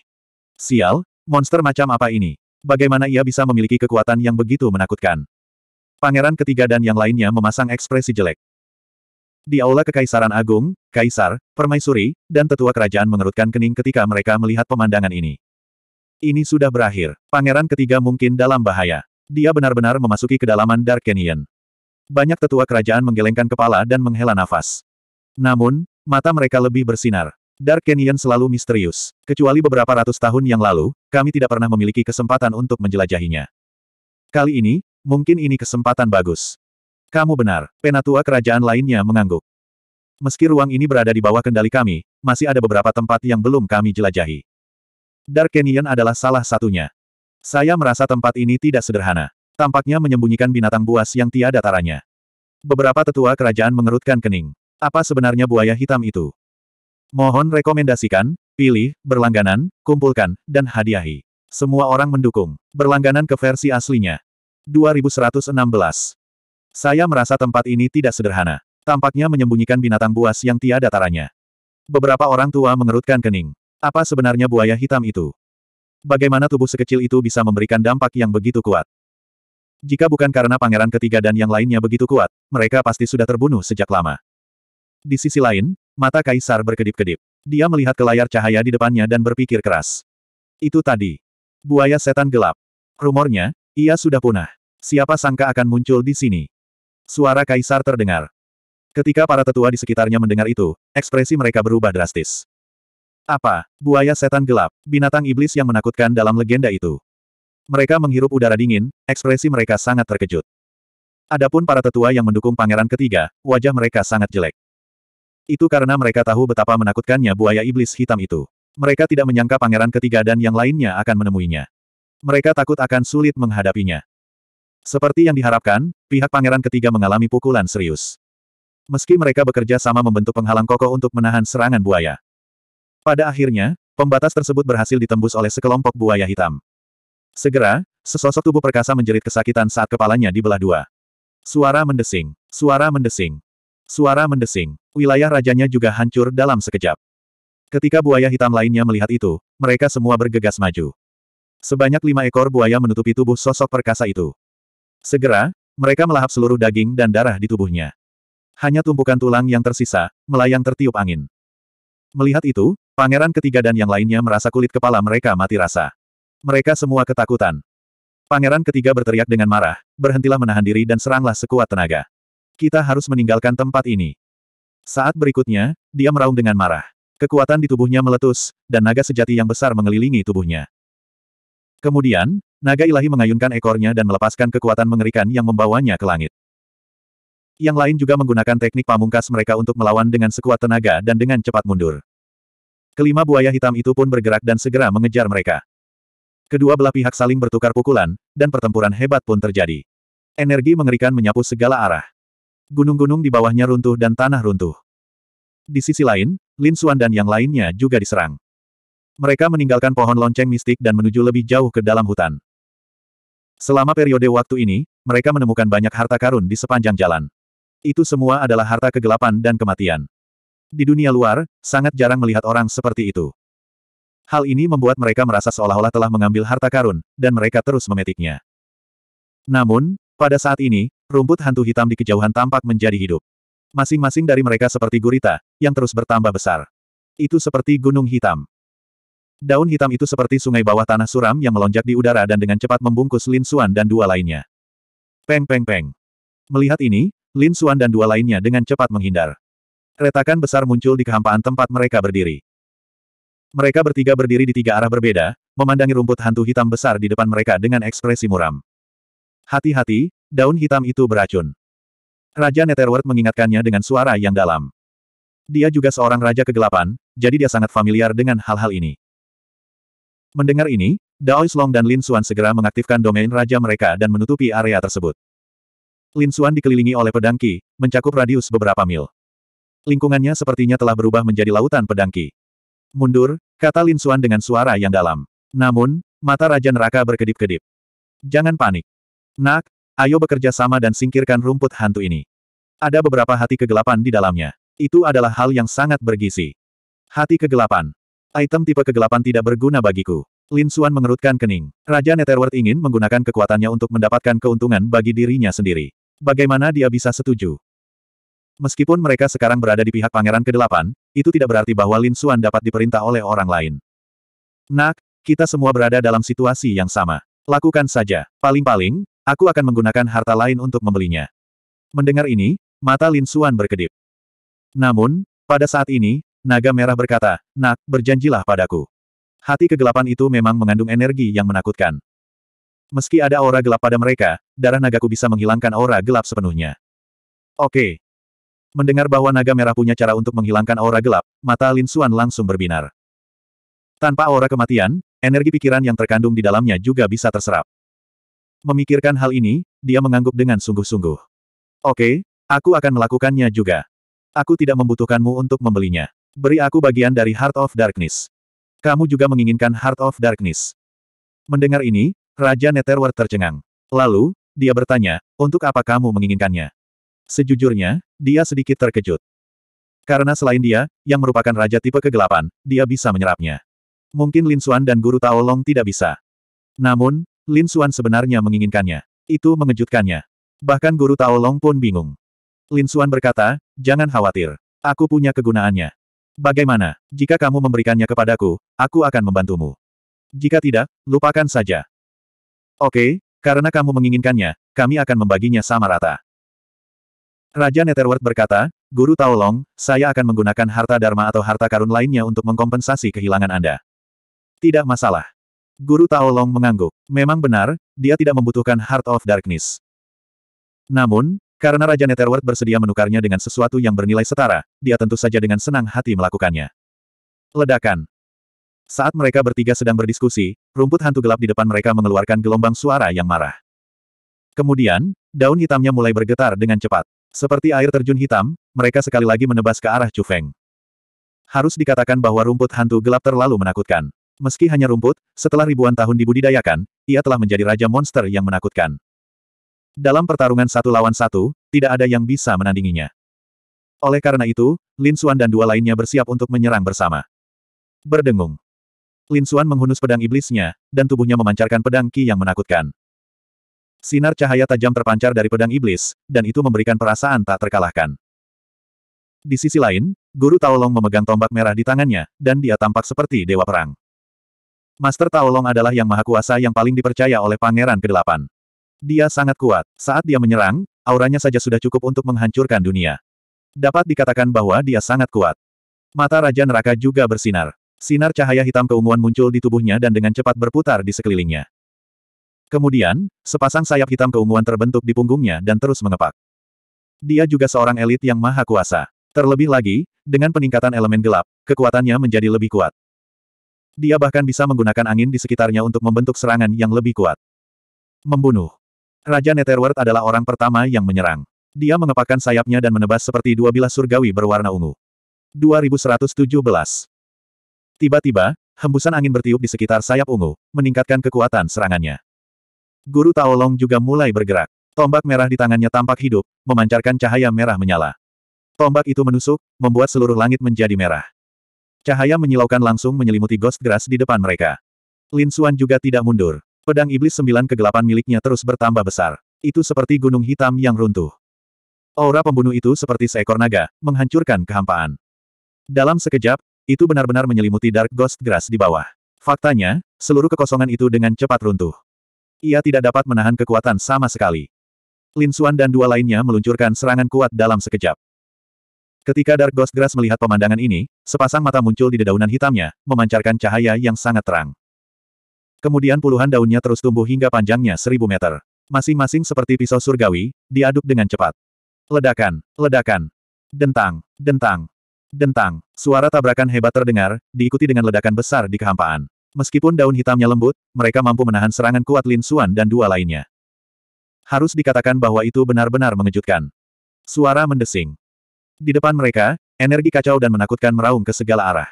Sial, monster macam apa ini? Bagaimana ia bisa memiliki kekuatan yang begitu menakutkan? Pangeran ketiga dan yang lainnya memasang ekspresi jelek. Di aula Kekaisaran Agung, Kaisar, Permaisuri, dan Tetua Kerajaan mengerutkan kening ketika mereka melihat pemandangan ini. Ini sudah berakhir. Pangeran ketiga mungkin dalam bahaya. Dia benar-benar memasuki kedalaman Dark Canyon. Banyak tetua kerajaan menggelengkan kepala dan menghela nafas. Namun, mata mereka lebih bersinar. Dark Canyon selalu misterius. Kecuali beberapa ratus tahun yang lalu, kami tidak pernah memiliki kesempatan untuk menjelajahinya. Kali ini, mungkin ini kesempatan bagus. Kamu benar, penatua kerajaan lainnya mengangguk. Meski ruang ini berada di bawah kendali kami, masih ada beberapa tempat yang belum kami jelajahi. Dark Canyon adalah salah satunya. Saya merasa tempat ini tidak sederhana. Tampaknya menyembunyikan binatang buas yang tiada taranya. Beberapa tetua kerajaan mengerutkan kening. Apa sebenarnya buaya hitam itu? Mohon rekomendasikan, pilih, berlangganan, kumpulkan, dan hadiahi. Semua orang mendukung. Berlangganan ke versi aslinya. 2116. Saya merasa tempat ini tidak sederhana. Tampaknya menyembunyikan binatang buas yang tiada taranya. Beberapa orang tua mengerutkan kening. Apa sebenarnya buaya hitam itu? Bagaimana tubuh sekecil itu bisa memberikan dampak yang begitu kuat? Jika bukan karena pangeran ketiga dan yang lainnya begitu kuat, mereka pasti sudah terbunuh sejak lama. Di sisi lain, mata Kaisar berkedip-kedip. Dia melihat ke layar cahaya di depannya dan berpikir keras. Itu tadi. Buaya setan gelap. Rumornya, ia sudah punah. Siapa sangka akan muncul di sini? Suara Kaisar terdengar. Ketika para tetua di sekitarnya mendengar itu, ekspresi mereka berubah drastis. Apa? Buaya setan gelap, binatang iblis yang menakutkan dalam legenda itu. Mereka menghirup udara dingin, ekspresi mereka sangat terkejut. Adapun para tetua yang mendukung pangeran ketiga, wajah mereka sangat jelek. Itu karena mereka tahu betapa menakutkannya buaya iblis hitam itu. Mereka tidak menyangka pangeran ketiga dan yang lainnya akan menemuinya. Mereka takut akan sulit menghadapinya. Seperti yang diharapkan, pihak pangeran ketiga mengalami pukulan serius. Meski mereka bekerja sama membentuk penghalang kokoh untuk menahan serangan buaya. Pada akhirnya, pembatas tersebut berhasil ditembus oleh sekelompok buaya hitam. Segera, sesosok tubuh perkasa menjerit kesakitan saat kepalanya dibelah dua. Suara mendesing. Suara mendesing. Suara mendesing. Wilayah rajanya juga hancur dalam sekejap. Ketika buaya hitam lainnya melihat itu, mereka semua bergegas maju. Sebanyak lima ekor buaya menutupi tubuh sosok perkasa itu. Segera, mereka melahap seluruh daging dan darah di tubuhnya. Hanya tumpukan tulang yang tersisa, melayang tertiup angin. Melihat itu, pangeran ketiga dan yang lainnya merasa kulit kepala mereka mati rasa. Mereka semua ketakutan. Pangeran ketiga berteriak dengan marah, berhentilah menahan diri dan seranglah sekuat tenaga. Kita harus meninggalkan tempat ini. Saat berikutnya, dia meraung dengan marah. Kekuatan di tubuhnya meletus, dan naga sejati yang besar mengelilingi tubuhnya. Kemudian, naga ilahi mengayunkan ekornya dan melepaskan kekuatan mengerikan yang membawanya ke langit. Yang lain juga menggunakan teknik pamungkas mereka untuk melawan dengan sekuat tenaga dan dengan cepat mundur. Kelima buaya hitam itu pun bergerak dan segera mengejar mereka. Kedua belah pihak saling bertukar pukulan, dan pertempuran hebat pun terjadi. Energi mengerikan menyapu segala arah. Gunung-gunung di bawahnya runtuh dan tanah runtuh. Di sisi lain, Lin Xuan dan yang lainnya juga diserang. Mereka meninggalkan pohon lonceng mistik dan menuju lebih jauh ke dalam hutan. Selama periode waktu ini, mereka menemukan banyak harta karun di sepanjang jalan. Itu semua adalah harta kegelapan dan kematian. Di dunia luar, sangat jarang melihat orang seperti itu. Hal ini membuat mereka merasa seolah-olah telah mengambil harta karun, dan mereka terus memetiknya. Namun, pada saat ini, rumput hantu hitam di kejauhan tampak menjadi hidup. Masing-masing dari mereka seperti gurita, yang terus bertambah besar. Itu seperti gunung hitam. Daun hitam itu seperti sungai bawah tanah suram yang melonjak di udara dan dengan cepat membungkus Lin Suan dan dua lainnya. Peng peng peng. Melihat ini, Lin Suan dan dua lainnya dengan cepat menghindar. Retakan besar muncul di kehampaan tempat mereka berdiri. Mereka bertiga berdiri di tiga arah berbeda, memandangi rumput hantu hitam besar di depan mereka dengan ekspresi muram. Hati-hati, daun hitam itu beracun. Raja Netherworld mengingatkannya dengan suara yang dalam. Dia juga seorang raja kegelapan, jadi dia sangat familiar dengan hal-hal ini. Mendengar ini, Dao Long dan Lin Xuan segera mengaktifkan domain raja mereka dan menutupi area tersebut. Lin Xuan dikelilingi oleh pedangki, mencakup radius beberapa mil. Lingkungannya sepertinya telah berubah menjadi lautan pedangki. Mundur, kata Lin Suan dengan suara yang dalam. Namun, mata Raja Neraka berkedip-kedip. Jangan panik. Nak, ayo bekerja sama dan singkirkan rumput hantu ini. Ada beberapa hati kegelapan di dalamnya. Itu adalah hal yang sangat bergizi. Hati kegelapan. Item tipe kegelapan tidak berguna bagiku. Lin Suan mengerutkan kening. Raja Netherworld ingin menggunakan kekuatannya untuk mendapatkan keuntungan bagi dirinya sendiri. Bagaimana dia bisa setuju? Meskipun mereka sekarang berada di pihak Pangeran Kedelapan, itu tidak berarti bahwa Lin Xuan dapat diperintah oleh orang lain. Nak, kita semua berada dalam situasi yang sama. Lakukan saja. Paling-paling, aku akan menggunakan harta lain untuk membelinya. Mendengar ini, mata Lin Xuan berkedip. Namun, pada saat ini, naga merah berkata, Nak, berjanjilah padaku. Hati kegelapan itu memang mengandung energi yang menakutkan. Meski ada aura gelap pada mereka, darah nagaku bisa menghilangkan aura gelap sepenuhnya. Oke, Mendengar bahwa naga merah punya cara untuk menghilangkan aura gelap, mata Lin Xuan langsung berbinar. Tanpa aura kematian, energi pikiran yang terkandung di dalamnya juga bisa terserap. Memikirkan hal ini, dia mengangguk dengan sungguh-sungguh. Oke, aku akan melakukannya juga. Aku tidak membutuhkanmu untuk membelinya. Beri aku bagian dari Heart of Darkness. Kamu juga menginginkan Heart of Darkness. Mendengar ini, Raja Netherworld tercengang. Lalu, dia bertanya, untuk apa kamu menginginkannya? Sejujurnya, dia sedikit terkejut. Karena selain dia, yang merupakan raja tipe kegelapan, dia bisa menyerapnya. Mungkin Lin Xuan dan Guru Tao Long tidak bisa. Namun, Lin Xuan sebenarnya menginginkannya. Itu mengejutkannya. Bahkan Guru Tao Long pun bingung. Lin Xuan berkata, jangan khawatir. Aku punya kegunaannya. Bagaimana, jika kamu memberikannya kepadaku, aku akan membantumu. Jika tidak, lupakan saja. Oke, karena kamu menginginkannya, kami akan membaginya sama rata. Raja Netherworld berkata, Guru Taolong, saya akan menggunakan harta dharma atau harta karun lainnya untuk mengkompensasi kehilangan Anda. Tidak masalah. Guru Taolong mengangguk. Memang benar, dia tidak membutuhkan Heart of Darkness. Namun, karena Raja Netherworld bersedia menukarnya dengan sesuatu yang bernilai setara, dia tentu saja dengan senang hati melakukannya. Ledakan. Saat mereka bertiga sedang berdiskusi, rumput hantu gelap di depan mereka mengeluarkan gelombang suara yang marah. Kemudian, daun hitamnya mulai bergetar dengan cepat. Seperti air terjun hitam, mereka sekali lagi menebas ke arah Chu Feng. Harus dikatakan bahwa rumput hantu gelap terlalu menakutkan. Meski hanya rumput, setelah ribuan tahun dibudidayakan, ia telah menjadi raja monster yang menakutkan. Dalam pertarungan satu lawan satu, tidak ada yang bisa menandinginya. Oleh karena itu, Lin Xuan dan dua lainnya bersiap untuk menyerang bersama. Berdengung. Lin Xuan menghunus pedang iblisnya, dan tubuhnya memancarkan pedang Qi yang menakutkan. Sinar cahaya tajam terpancar dari pedang iblis, dan itu memberikan perasaan tak terkalahkan. Di sisi lain, Guru Taolong memegang tombak merah di tangannya, dan dia tampak seperti dewa perang. Master Taolong adalah yang maha kuasa yang paling dipercaya oleh Pangeran Kedelapan. Dia sangat kuat. Saat dia menyerang, auranya saja sudah cukup untuk menghancurkan dunia. Dapat dikatakan bahwa dia sangat kuat. Mata Raja Neraka juga bersinar. Sinar cahaya hitam keunguan muncul di tubuhnya dan dengan cepat berputar di sekelilingnya. Kemudian, sepasang sayap hitam keunguan terbentuk di punggungnya dan terus mengepak. Dia juga seorang elit yang maha kuasa. Terlebih lagi, dengan peningkatan elemen gelap, kekuatannya menjadi lebih kuat. Dia bahkan bisa menggunakan angin di sekitarnya untuk membentuk serangan yang lebih kuat. Membunuh. Raja Netherworld adalah orang pertama yang menyerang. Dia mengepakkan sayapnya dan menebas seperti dua bilah surgawi berwarna ungu. 2117. Tiba-tiba, hembusan angin bertiup di sekitar sayap ungu, meningkatkan kekuatan serangannya. Guru Taolong juga mulai bergerak. Tombak merah di tangannya tampak hidup, memancarkan cahaya merah menyala. Tombak itu menusuk, membuat seluruh langit menjadi merah. Cahaya menyilaukan langsung menyelimuti Ghost Grass di depan mereka. Lin Xuan juga tidak mundur. Pedang iblis sembilan kegelapan miliknya terus bertambah besar. Itu seperti gunung hitam yang runtuh. Aura pembunuh itu seperti seekor naga, menghancurkan kehampaan. Dalam sekejap, itu benar-benar menyelimuti Dark Ghost Grass di bawah. Faktanya, seluruh kekosongan itu dengan cepat runtuh. Ia tidak dapat menahan kekuatan sama sekali. Lin Xuan dan dua lainnya meluncurkan serangan kuat dalam sekejap. Ketika Dark Ghost Grass melihat pemandangan ini, sepasang mata muncul di dedaunan hitamnya, memancarkan cahaya yang sangat terang. Kemudian puluhan daunnya terus tumbuh hingga panjangnya seribu meter. Masing-masing seperti pisau surgawi, diaduk dengan cepat. Ledakan, ledakan, dentang, dentang, dentang. Suara tabrakan hebat terdengar, diikuti dengan ledakan besar di kehampaan. Meskipun daun hitamnya lembut, mereka mampu menahan serangan kuat Lin Xuan dan dua lainnya. Harus dikatakan bahwa itu benar-benar mengejutkan. Suara mendesing. Di depan mereka, energi kacau dan menakutkan meraung ke segala arah.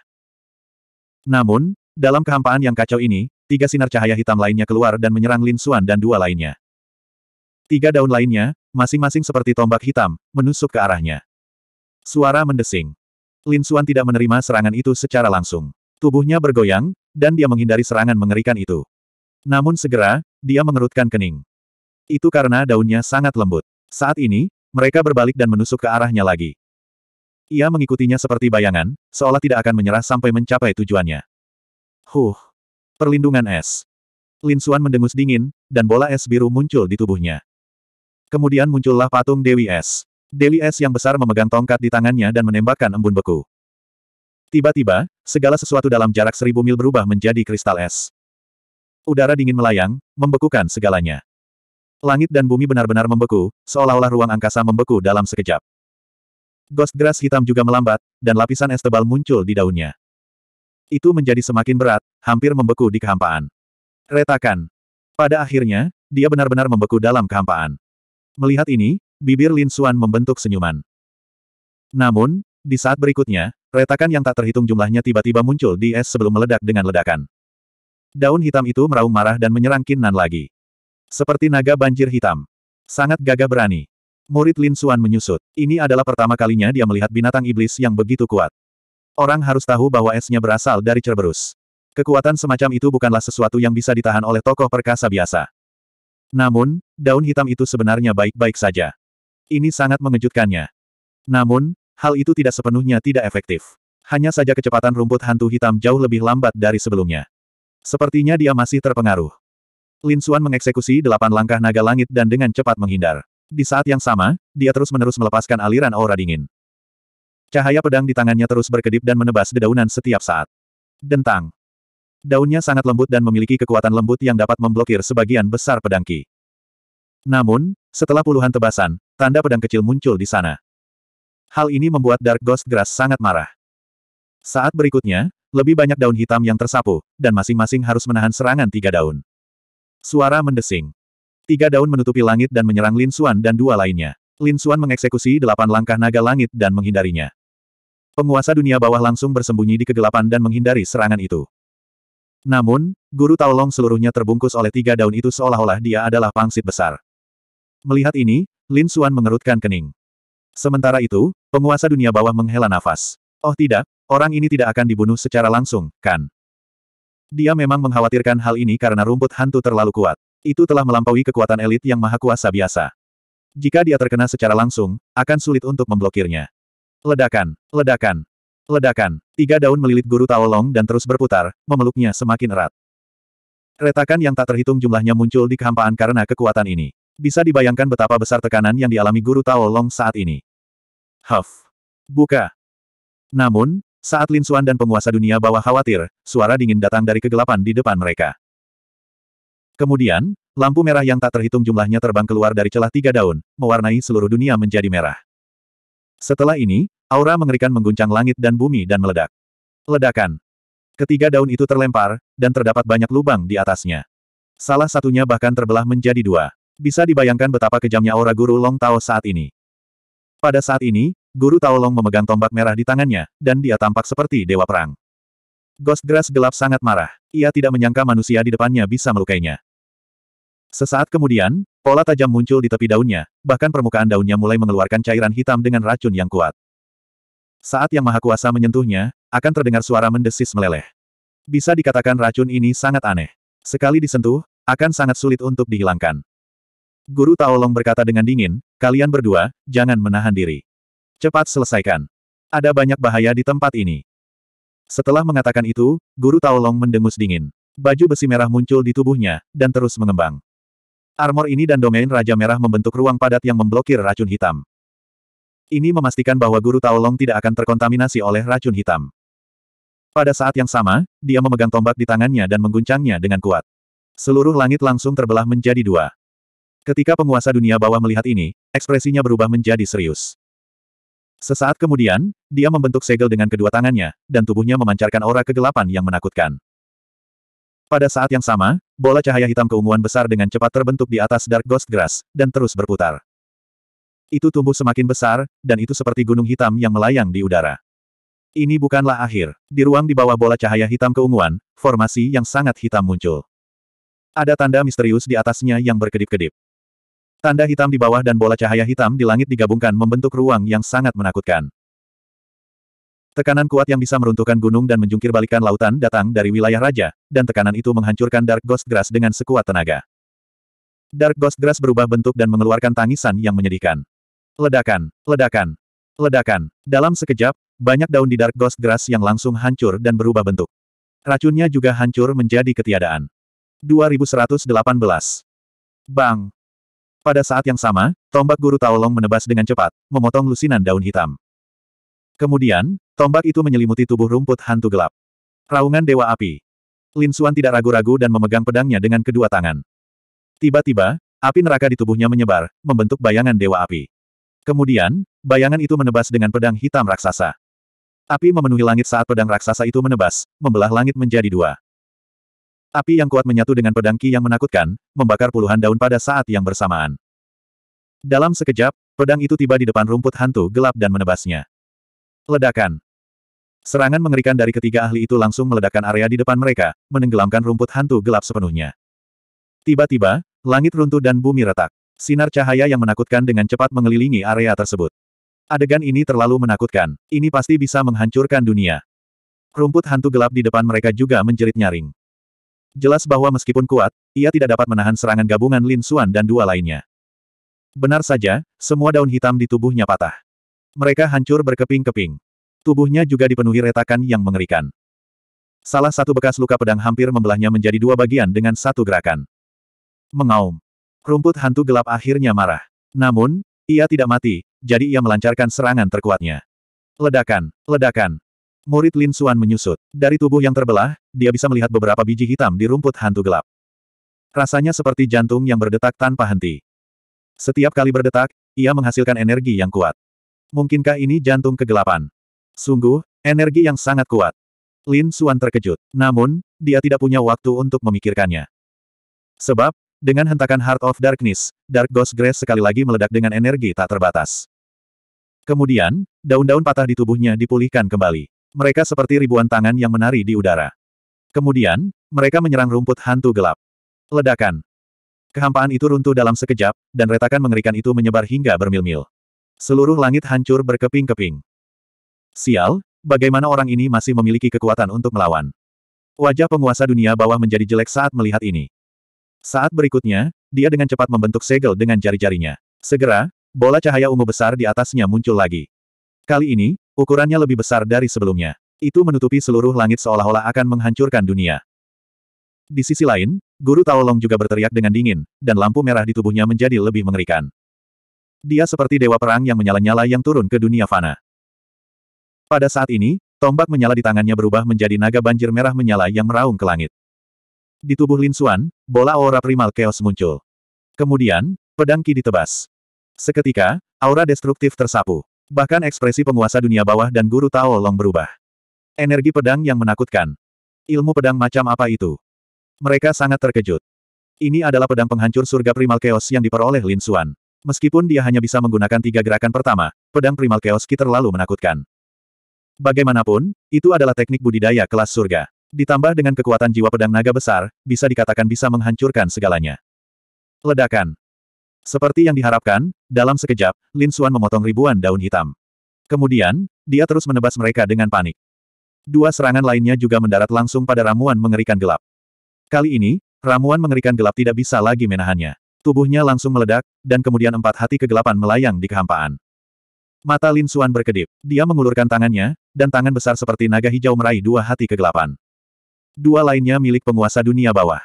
Namun, dalam kehampaan yang kacau ini, tiga sinar cahaya hitam lainnya keluar dan menyerang Lin Xuan dan dua lainnya. Tiga daun lainnya, masing-masing seperti tombak hitam, menusuk ke arahnya. Suara mendesing. Lin Xuan tidak menerima serangan itu secara langsung. Tubuhnya bergoyang, dan dia menghindari serangan mengerikan itu. Namun segera, dia mengerutkan kening. Itu karena daunnya sangat lembut. Saat ini, mereka berbalik dan menusuk ke arahnya lagi. Ia mengikutinya seperti bayangan, seolah tidak akan menyerah sampai mencapai tujuannya. Huh. Perlindungan es. Lin Linsuan mendengus dingin, dan bola es biru muncul di tubuhnya. Kemudian muncullah patung Dewi Es. Dewi Es yang besar memegang tongkat di tangannya dan menembakkan embun beku. Tiba-tiba, segala sesuatu dalam jarak seribu mil berubah menjadi kristal es. Udara dingin melayang, membekukan segalanya. Langit dan bumi benar-benar membeku, seolah-olah ruang angkasa membeku dalam sekejap. Ghost grass hitam juga melambat, dan lapisan es tebal muncul di daunnya. Itu menjadi semakin berat, hampir membeku di kehampaan. Retakan. Pada akhirnya, dia benar-benar membeku dalam kehampaan. Melihat ini, bibir Lin Xuan membentuk senyuman. Namun, di saat berikutnya, retakan yang tak terhitung jumlahnya tiba-tiba muncul di es sebelum meledak dengan ledakan. Daun hitam itu meraung marah dan menyerang Kinnan lagi. Seperti naga banjir hitam. Sangat gagah berani. Murid Lin Suan menyusut. Ini adalah pertama kalinya dia melihat binatang iblis yang begitu kuat. Orang harus tahu bahwa esnya berasal dari Cerberus. Kekuatan semacam itu bukanlah sesuatu yang bisa ditahan oleh tokoh perkasa biasa. Namun, daun hitam itu sebenarnya baik-baik saja. Ini sangat mengejutkannya. Namun, hal itu tidak sepenuhnya tidak efektif. Hanya saja kecepatan rumput hantu hitam jauh lebih lambat dari sebelumnya. Sepertinya dia masih terpengaruh. Lin Xuan mengeksekusi delapan langkah naga langit dan dengan cepat menghindar. Di saat yang sama, dia terus-menerus melepaskan aliran aura dingin. Cahaya pedang di tangannya terus berkedip dan menebas dedaunan setiap saat. Dentang. Daunnya sangat lembut dan memiliki kekuatan lembut yang dapat memblokir sebagian besar pedang Ki. Namun, setelah puluhan tebasan, tanda pedang kecil muncul di sana. Hal ini membuat Dark Ghost Grass sangat marah. Saat berikutnya, lebih banyak daun hitam yang tersapu, dan masing-masing harus menahan serangan tiga daun. Suara mendesing. Tiga daun menutupi langit dan menyerang Lin Xuan dan dua lainnya. Lin Xuan mengeksekusi delapan langkah naga langit dan menghindarinya. Penguasa dunia bawah langsung bersembunyi di kegelapan dan menghindari serangan itu. Namun, Guru Taolong seluruhnya terbungkus oleh tiga daun itu seolah-olah dia adalah pangsit besar. Melihat ini, Lin Xuan mengerutkan kening. Sementara itu, penguasa dunia bawah menghela nafas. Oh tidak, orang ini tidak akan dibunuh secara langsung, kan? Dia memang mengkhawatirkan hal ini karena rumput hantu terlalu kuat. Itu telah melampaui kekuatan elit yang maha kuasa biasa. Jika dia terkena secara langsung, akan sulit untuk memblokirnya. Ledakan, ledakan, ledakan. Tiga daun melilit guru Taolong dan terus berputar, memeluknya semakin erat. Retakan yang tak terhitung jumlahnya muncul di kehampaan karena kekuatan ini. Bisa dibayangkan betapa besar tekanan yang dialami guru Taolong saat ini. Huff. Buka. Namun, saat Lin Suan dan penguasa dunia bawah khawatir, suara dingin datang dari kegelapan di depan mereka. Kemudian, lampu merah yang tak terhitung jumlahnya terbang keluar dari celah tiga daun, mewarnai seluruh dunia menjadi merah. Setelah ini, aura mengerikan mengguncang langit dan bumi dan meledak. Ledakan. Ketiga daun itu terlempar, dan terdapat banyak lubang di atasnya. Salah satunya bahkan terbelah menjadi dua. Bisa dibayangkan betapa kejamnya aura guru Long Tao saat ini. Pada saat ini, Guru Taolong memegang tombak merah di tangannya, dan dia tampak seperti dewa perang. Ghost Grass gelap sangat marah. Ia tidak menyangka manusia di depannya bisa melukainya. Sesaat kemudian, pola tajam muncul di tepi daunnya, bahkan permukaan daunnya mulai mengeluarkan cairan hitam dengan racun yang kuat. Saat Yang Maha Kuasa menyentuhnya, akan terdengar suara mendesis meleleh. Bisa dikatakan racun ini sangat aneh. Sekali disentuh, akan sangat sulit untuk dihilangkan. Guru Taolong berkata dengan dingin, kalian berdua, jangan menahan diri. Cepat selesaikan. Ada banyak bahaya di tempat ini. Setelah mengatakan itu, Guru Taolong mendengus dingin. Baju besi merah muncul di tubuhnya, dan terus mengembang. Armor ini dan domain Raja Merah membentuk ruang padat yang memblokir racun hitam. Ini memastikan bahwa Guru Taolong tidak akan terkontaminasi oleh racun hitam. Pada saat yang sama, dia memegang tombak di tangannya dan mengguncangnya dengan kuat. Seluruh langit langsung terbelah menjadi dua. Ketika penguasa dunia bawah melihat ini, ekspresinya berubah menjadi serius. Sesaat kemudian, dia membentuk segel dengan kedua tangannya, dan tubuhnya memancarkan aura kegelapan yang menakutkan. Pada saat yang sama, bola cahaya hitam keunguan besar dengan cepat terbentuk di atas Dark Ghost Grass, dan terus berputar. Itu tumbuh semakin besar, dan itu seperti gunung hitam yang melayang di udara. Ini bukanlah akhir. Di ruang di bawah bola cahaya hitam keunguan, formasi yang sangat hitam muncul. Ada tanda misterius di atasnya yang berkedip-kedip. Tanda hitam di bawah dan bola cahaya hitam di langit digabungkan membentuk ruang yang sangat menakutkan. Tekanan kuat yang bisa meruntuhkan gunung dan menjungkir balikan lautan datang dari wilayah raja, dan tekanan itu menghancurkan Dark Ghost Grass dengan sekuat tenaga. Dark Ghost Grass berubah bentuk dan mengeluarkan tangisan yang menyedihkan. Ledakan, ledakan, ledakan. Dalam sekejap, banyak daun di Dark Ghost Grass yang langsung hancur dan berubah bentuk. Racunnya juga hancur menjadi ketiadaan. 2118. Bang! Pada saat yang sama, tombak guru Taolong menebas dengan cepat, memotong lusinan daun hitam. Kemudian, tombak itu menyelimuti tubuh rumput hantu gelap. Raungan Dewa Api. Lin Xuan tidak ragu-ragu dan memegang pedangnya dengan kedua tangan. Tiba-tiba, api neraka di tubuhnya menyebar, membentuk bayangan Dewa Api. Kemudian, bayangan itu menebas dengan pedang hitam raksasa. Api memenuhi langit saat pedang raksasa itu menebas, membelah langit menjadi dua. Api yang kuat menyatu dengan pedang Ki yang menakutkan, membakar puluhan daun pada saat yang bersamaan. Dalam sekejap, pedang itu tiba di depan rumput hantu gelap dan menebasnya. Ledakan. Serangan mengerikan dari ketiga ahli itu langsung meledakkan area di depan mereka, menenggelamkan rumput hantu gelap sepenuhnya. Tiba-tiba, langit runtuh dan bumi retak. Sinar cahaya yang menakutkan dengan cepat mengelilingi area tersebut. Adegan ini terlalu menakutkan. Ini pasti bisa menghancurkan dunia. Rumput hantu gelap di depan mereka juga menjerit nyaring. Jelas bahwa meskipun kuat, ia tidak dapat menahan serangan gabungan Lin Xuan dan dua lainnya. Benar saja, semua daun hitam di tubuhnya patah. Mereka hancur berkeping-keping. Tubuhnya juga dipenuhi retakan yang mengerikan. Salah satu bekas luka pedang hampir membelahnya menjadi dua bagian dengan satu gerakan. Mengaum. Rumput hantu gelap akhirnya marah. Namun, ia tidak mati, jadi ia melancarkan serangan terkuatnya. Ledakan, ledakan, Murid Lin Suan menyusut. Dari tubuh yang terbelah, dia bisa melihat beberapa biji hitam di rumput hantu gelap. Rasanya seperti jantung yang berdetak tanpa henti. Setiap kali berdetak, ia menghasilkan energi yang kuat. Mungkinkah ini jantung kegelapan? Sungguh, energi yang sangat kuat. Lin Suan terkejut. Namun, dia tidak punya waktu untuk memikirkannya. Sebab, dengan hentakan Heart of Darkness, Dark Ghost Grace sekali lagi meledak dengan energi tak terbatas. Kemudian, daun-daun patah di tubuhnya dipulihkan kembali. Mereka seperti ribuan tangan yang menari di udara. Kemudian, mereka menyerang rumput hantu gelap. Ledakan. Kehampaan itu runtuh dalam sekejap, dan retakan mengerikan itu menyebar hingga bermil-mil. Seluruh langit hancur berkeping-keping. Sial, bagaimana orang ini masih memiliki kekuatan untuk melawan. Wajah penguasa dunia bawah menjadi jelek saat melihat ini. Saat berikutnya, dia dengan cepat membentuk segel dengan jari-jarinya. Segera, bola cahaya ungu besar di atasnya muncul lagi. Kali ini, Ukurannya lebih besar dari sebelumnya. Itu menutupi seluruh langit seolah-olah akan menghancurkan dunia. Di sisi lain, Guru Tao Long juga berteriak dengan dingin, dan lampu merah di tubuhnya menjadi lebih mengerikan. Dia seperti dewa perang yang menyala-nyala yang turun ke dunia fana. Pada saat ini, tombak menyala di tangannya berubah menjadi naga banjir merah menyala yang meraung ke langit. Di tubuh Lin Xuan, bola aura primal chaos muncul. Kemudian, pedang Ki ditebas. Seketika, aura destruktif tersapu. Bahkan ekspresi penguasa dunia bawah dan guru Tao Long berubah. Energi pedang yang menakutkan. Ilmu pedang macam apa itu? Mereka sangat terkejut. Ini adalah pedang penghancur surga primal chaos yang diperoleh Lin Xuan. Meskipun dia hanya bisa menggunakan tiga gerakan pertama, pedang primal chaos Ki terlalu menakutkan. Bagaimanapun, itu adalah teknik budidaya kelas surga. Ditambah dengan kekuatan jiwa pedang naga besar, bisa dikatakan bisa menghancurkan segalanya. Ledakan. Seperti yang diharapkan, dalam sekejap, Lin Xuan memotong ribuan daun hitam. Kemudian, dia terus menebas mereka dengan panik. Dua serangan lainnya juga mendarat langsung pada ramuan mengerikan gelap. Kali ini, ramuan mengerikan gelap tidak bisa lagi menahannya. Tubuhnya langsung meledak, dan kemudian empat hati kegelapan melayang di kehampaan. Mata Lin Xuan berkedip. Dia mengulurkan tangannya, dan tangan besar seperti naga hijau meraih dua hati kegelapan. Dua lainnya milik penguasa dunia bawah.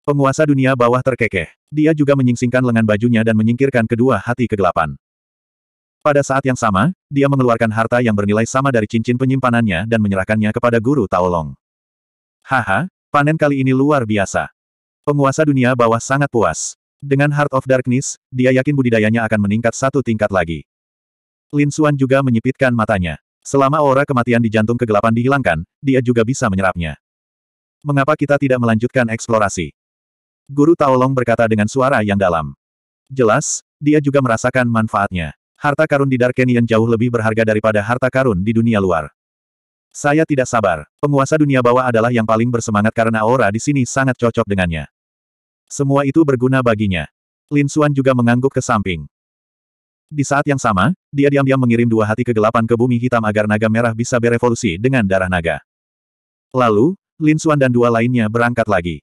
Penguasa dunia bawah terkekeh. Dia juga menyingsingkan lengan bajunya dan menyingkirkan kedua hati kegelapan. Pada saat yang sama, dia mengeluarkan harta yang bernilai sama dari cincin penyimpanannya dan menyerahkannya kepada guru Taolong. Haha, panen kali ini luar biasa. Penguasa dunia bawah sangat puas. Dengan Heart of Darkness, dia yakin budidayanya akan meningkat satu tingkat lagi. Lin Xuan juga menyipitkan matanya. Selama aura kematian di jantung kegelapan dihilangkan, dia juga bisa menyerapnya. Mengapa kita tidak melanjutkan eksplorasi? Guru Taolong berkata dengan suara yang dalam. Jelas, dia juga merasakan manfaatnya. Harta karun di Darkenian jauh lebih berharga daripada harta karun di dunia luar. Saya tidak sabar. Penguasa dunia bawah adalah yang paling bersemangat karena aura di sini sangat cocok dengannya. Semua itu berguna baginya. Lin Xuan juga mengangguk ke samping. Di saat yang sama, dia diam-diam mengirim dua hati kegelapan ke bumi hitam agar naga merah bisa berevolusi dengan darah naga. Lalu, Lin Xuan dan dua lainnya berangkat lagi.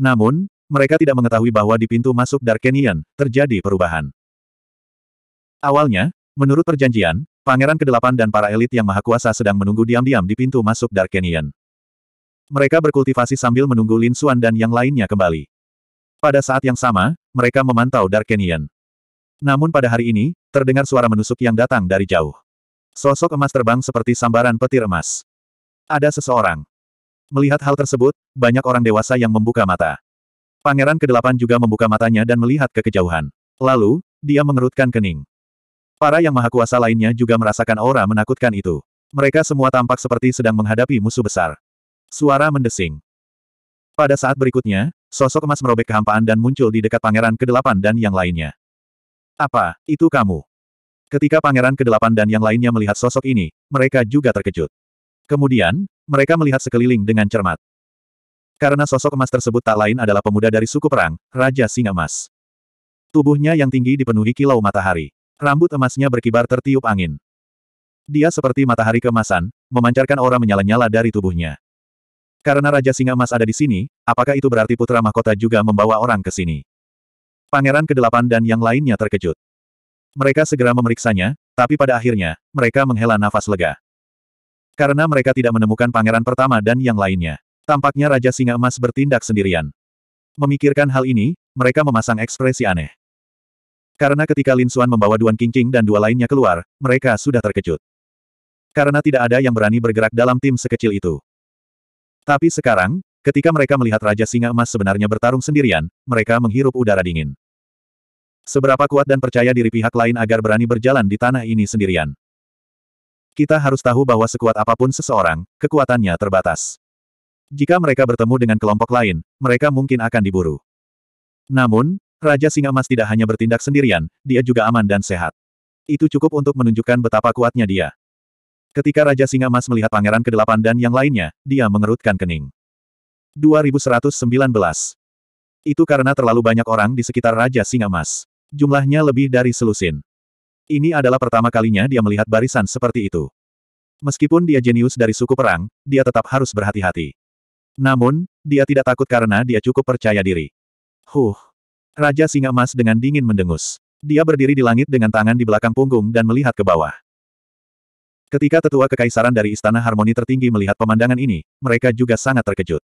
Namun, mereka tidak mengetahui bahwa di pintu masuk Darkenian, terjadi perubahan. Awalnya, menurut perjanjian, Pangeran Kedelapan dan para elit yang maha kuasa sedang menunggu diam-diam di pintu masuk Darkenian. Mereka berkultivasi sambil menunggu Lin Xuan dan yang lainnya kembali. Pada saat yang sama, mereka memantau Darkenian. Namun pada hari ini, terdengar suara menusuk yang datang dari jauh. Sosok emas terbang seperti sambaran petir emas. Ada seseorang. Melihat hal tersebut, banyak orang dewasa yang membuka mata. Pangeran kedelapan juga membuka matanya dan melihat ke kejauhan. Lalu, dia mengerutkan kening. Para yang maha kuasa lainnya juga merasakan aura menakutkan itu. Mereka semua tampak seperti sedang menghadapi musuh besar. Suara mendesing. Pada saat berikutnya, sosok emas merobek kehampaan dan muncul di dekat pangeran kedelapan dan yang lainnya. Apa, itu kamu? Ketika pangeran kedelapan dan yang lainnya melihat sosok ini, mereka juga terkejut. Kemudian, mereka melihat sekeliling dengan cermat. Karena sosok emas tersebut tak lain adalah pemuda dari suku perang, Raja Singa Emas. Tubuhnya yang tinggi dipenuhi kilau matahari. Rambut emasnya berkibar tertiup angin. Dia seperti matahari kemasan, memancarkan aura menyala-nyala dari tubuhnya. Karena Raja Singa Emas ada di sini, apakah itu berarti putra mahkota juga membawa orang ke sini? Pangeran Kedelapan dan yang lainnya terkejut. Mereka segera memeriksanya, tapi pada akhirnya, mereka menghela nafas lega. Karena mereka tidak menemukan pangeran pertama dan yang lainnya. Tampaknya Raja Singa Emas bertindak sendirian. Memikirkan hal ini, mereka memasang ekspresi aneh. Karena ketika Lin Xuan membawa Duan Qingqing dan dua lainnya keluar, mereka sudah terkejut. Karena tidak ada yang berani bergerak dalam tim sekecil itu. Tapi sekarang, ketika mereka melihat Raja Singa Emas sebenarnya bertarung sendirian, mereka menghirup udara dingin. Seberapa kuat dan percaya diri pihak lain agar berani berjalan di tanah ini sendirian. Kita harus tahu bahwa sekuat apapun seseorang, kekuatannya terbatas. Jika mereka bertemu dengan kelompok lain, mereka mungkin akan diburu. Namun, Raja Singa Emas tidak hanya bertindak sendirian, dia juga aman dan sehat. Itu cukup untuk menunjukkan betapa kuatnya dia. Ketika Raja Singa Emas melihat Pangeran Kedelapan dan yang lainnya, dia mengerutkan kening. 2119 Itu karena terlalu banyak orang di sekitar Raja Singa Emas. Jumlahnya lebih dari selusin. Ini adalah pertama kalinya dia melihat barisan seperti itu. Meskipun dia jenius dari suku perang, dia tetap harus berhati-hati. Namun, dia tidak takut karena dia cukup percaya diri. Huh. Raja Singa Emas dengan dingin mendengus. Dia berdiri di langit dengan tangan di belakang punggung dan melihat ke bawah. Ketika tetua kekaisaran dari Istana Harmoni tertinggi melihat pemandangan ini, mereka juga sangat terkejut.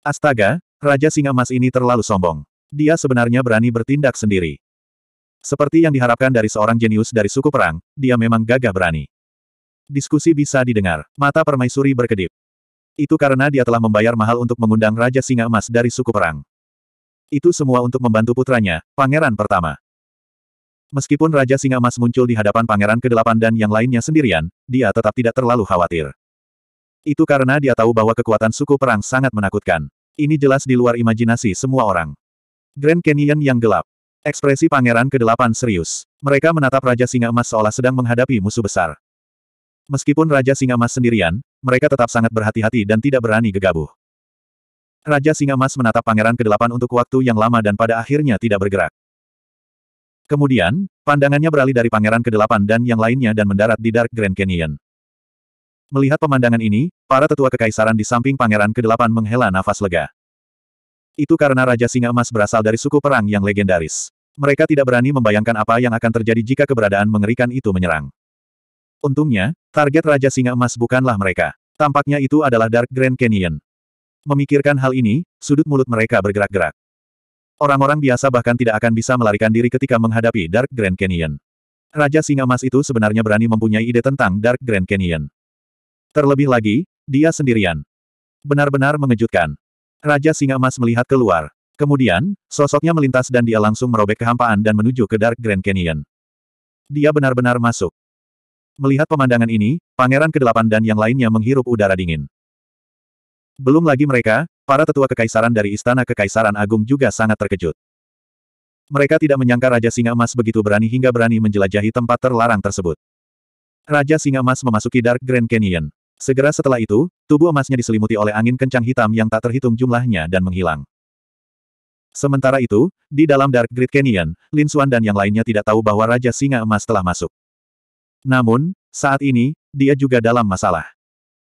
Astaga, Raja Singa Emas ini terlalu sombong. Dia sebenarnya berani bertindak sendiri. Seperti yang diharapkan dari seorang jenius dari suku perang, dia memang gagah berani. Diskusi bisa didengar. Mata permaisuri berkedip. Itu karena dia telah membayar mahal untuk mengundang Raja Singa Emas dari suku perang. Itu semua untuk membantu putranya, pangeran pertama. Meskipun Raja Singa Emas muncul di hadapan pangeran ke-8 dan yang lainnya sendirian, dia tetap tidak terlalu khawatir. Itu karena dia tahu bahwa kekuatan suku perang sangat menakutkan. Ini jelas di luar imajinasi semua orang. Grand Canyon yang gelap. Ekspresi pangeran ke-8 serius. Mereka menatap Raja Singa Emas seolah sedang menghadapi musuh besar. Meskipun Raja Singa Emas sendirian, mereka tetap sangat berhati-hati dan tidak berani gegabah. Raja Singa Emas menatap pangeran ke-8 untuk waktu yang lama dan pada akhirnya tidak bergerak. Kemudian, pandangannya beralih dari pangeran ke-8 dan yang lainnya dan mendarat di Dark Grand Canyon. Melihat pemandangan ini, para tetua kekaisaran di samping pangeran ke-8 menghela nafas lega. Itu karena Raja Singa Emas berasal dari suku perang yang legendaris. Mereka tidak berani membayangkan apa yang akan terjadi jika keberadaan mengerikan itu menyerang. Untungnya, target Raja Singa Emas bukanlah mereka. Tampaknya itu adalah Dark Grand Canyon. Memikirkan hal ini, sudut mulut mereka bergerak-gerak. Orang-orang biasa bahkan tidak akan bisa melarikan diri ketika menghadapi Dark Grand Canyon. Raja Singa Emas itu sebenarnya berani mempunyai ide tentang Dark Grand Canyon. Terlebih lagi, dia sendirian. Benar-benar mengejutkan. Raja Singa Emas melihat keluar. Kemudian, sosoknya melintas dan dia langsung merobek kehampaan dan menuju ke Dark Grand Canyon. Dia benar-benar masuk. Melihat pemandangan ini, Pangeran Kedelapan dan yang lainnya menghirup udara dingin. Belum lagi mereka, para tetua kekaisaran dari Istana Kekaisaran Agung juga sangat terkejut. Mereka tidak menyangka Raja Singa Emas begitu berani hingga berani menjelajahi tempat terlarang tersebut. Raja Singa Emas memasuki Dark Grand Canyon. Segera setelah itu, tubuh emasnya diselimuti oleh angin kencang hitam yang tak terhitung jumlahnya dan menghilang. Sementara itu, di dalam Dark Great Canyon, Lin Xuan dan yang lainnya tidak tahu bahwa Raja Singa Emas telah masuk. Namun, saat ini, dia juga dalam masalah.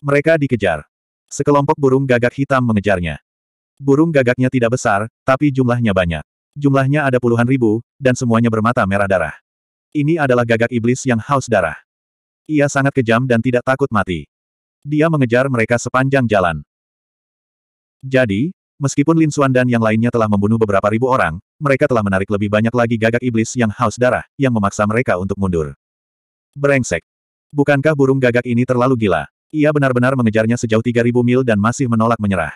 Mereka dikejar. Sekelompok burung gagak hitam mengejarnya. Burung gagaknya tidak besar, tapi jumlahnya banyak. Jumlahnya ada puluhan ribu, dan semuanya bermata merah darah. Ini adalah gagak iblis yang haus darah. Ia sangat kejam dan tidak takut mati. Dia mengejar mereka sepanjang jalan. Jadi, meskipun Lin Xuan dan yang lainnya telah membunuh beberapa ribu orang, mereka telah menarik lebih banyak lagi gagak iblis yang haus darah, yang memaksa mereka untuk mundur. Berengsek, Bukankah burung gagak ini terlalu gila? Ia benar-benar mengejarnya sejauh 3000 mil dan masih menolak menyerah.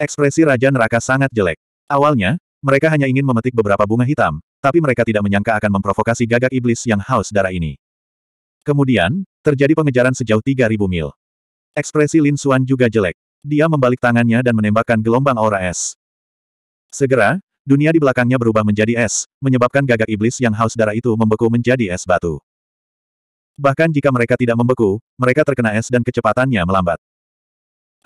Ekspresi Raja Neraka sangat jelek. Awalnya, mereka hanya ingin memetik beberapa bunga hitam, tapi mereka tidak menyangka akan memprovokasi gagak iblis yang haus darah ini. Kemudian, terjadi pengejaran sejauh 3000 mil. Ekspresi Lin Xuan juga jelek. Dia membalik tangannya dan menembakkan gelombang aura es. Segera, dunia di belakangnya berubah menjadi es, menyebabkan gagak iblis yang haus darah itu membeku menjadi es batu. Bahkan jika mereka tidak membeku, mereka terkena es dan kecepatannya melambat.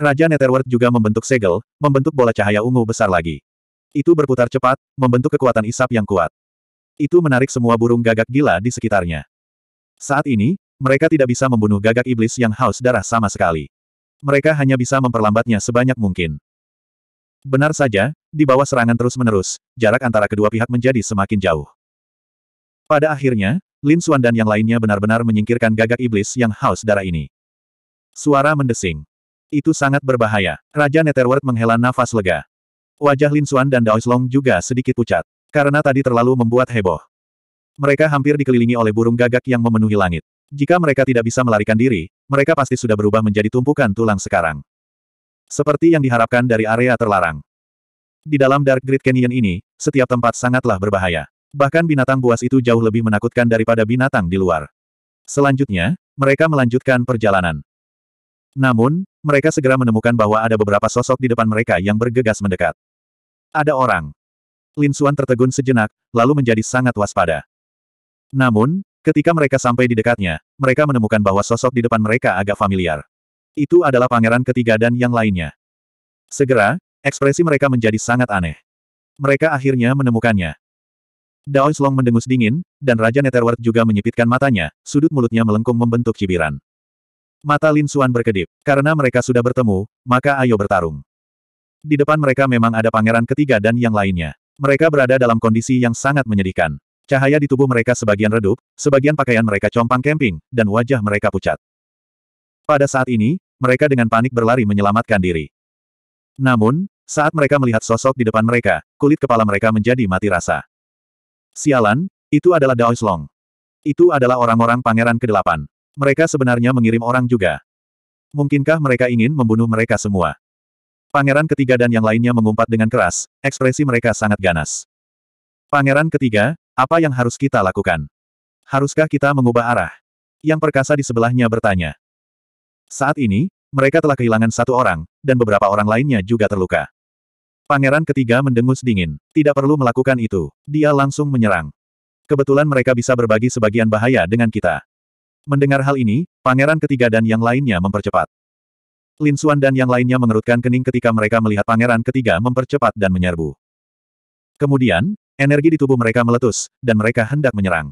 Raja Netherworld juga membentuk segel, membentuk bola cahaya ungu besar lagi. Itu berputar cepat, membentuk kekuatan isap yang kuat. Itu menarik semua burung gagak gila di sekitarnya. Saat ini, mereka tidak bisa membunuh gagak iblis yang haus darah sama sekali. Mereka hanya bisa memperlambatnya sebanyak mungkin. Benar saja, di bawah serangan terus-menerus, jarak antara kedua pihak menjadi semakin jauh. Pada akhirnya, Lin Xuan dan yang lainnya benar-benar menyingkirkan gagak iblis yang haus darah ini. Suara mendesing. Itu sangat berbahaya. Raja Netherworld menghela nafas lega. Wajah Lin Xuan dan Dao Long juga sedikit pucat. Karena tadi terlalu membuat heboh. Mereka hampir dikelilingi oleh burung gagak yang memenuhi langit. Jika mereka tidak bisa melarikan diri, mereka pasti sudah berubah menjadi tumpukan tulang sekarang. Seperti yang diharapkan dari area terlarang. Di dalam Dark Grid Canyon ini, setiap tempat sangatlah berbahaya. Bahkan binatang buas itu jauh lebih menakutkan daripada binatang di luar. Selanjutnya, mereka melanjutkan perjalanan. Namun, mereka segera menemukan bahwa ada beberapa sosok di depan mereka yang bergegas mendekat. Ada orang. Lin Xuan tertegun sejenak, lalu menjadi sangat waspada. Namun, Ketika mereka sampai di dekatnya, mereka menemukan bahwa sosok di depan mereka agak familiar. Itu adalah pangeran ketiga dan yang lainnya. Segera, ekspresi mereka menjadi sangat aneh. Mereka akhirnya menemukannya. Daois Long mendengus dingin, dan Raja Netherworld juga menyipitkan matanya, sudut mulutnya melengkung membentuk cibiran. Mata Lin Suan berkedip. Karena mereka sudah bertemu, maka ayo bertarung. Di depan mereka memang ada pangeran ketiga dan yang lainnya. Mereka berada dalam kondisi yang sangat menyedihkan. Cahaya di tubuh mereka sebagian redup, sebagian pakaian mereka compang camping, dan wajah mereka pucat. Pada saat ini, mereka dengan panik berlari menyelamatkan diri. Namun, saat mereka melihat sosok di depan mereka, kulit kepala mereka menjadi mati rasa. Sialan, itu adalah Daoislong. Itu adalah orang-orang pangeran ke-8. Mereka sebenarnya mengirim orang juga. Mungkinkah mereka ingin membunuh mereka semua? Pangeran ketiga dan yang lainnya mengumpat dengan keras, ekspresi mereka sangat ganas. Pangeran ketiga, apa yang harus kita lakukan? Haruskah kita mengubah arah? Yang perkasa di sebelahnya bertanya. Saat ini, mereka telah kehilangan satu orang, dan beberapa orang lainnya juga terluka. Pangeran ketiga mendengus dingin. Tidak perlu melakukan itu. Dia langsung menyerang. Kebetulan mereka bisa berbagi sebagian bahaya dengan kita. Mendengar hal ini, pangeran ketiga dan yang lainnya mempercepat. Lin Xuan dan yang lainnya mengerutkan kening ketika mereka melihat pangeran ketiga mempercepat dan menyerbu. Kemudian, energi di tubuh mereka meletus, dan mereka hendak menyerang.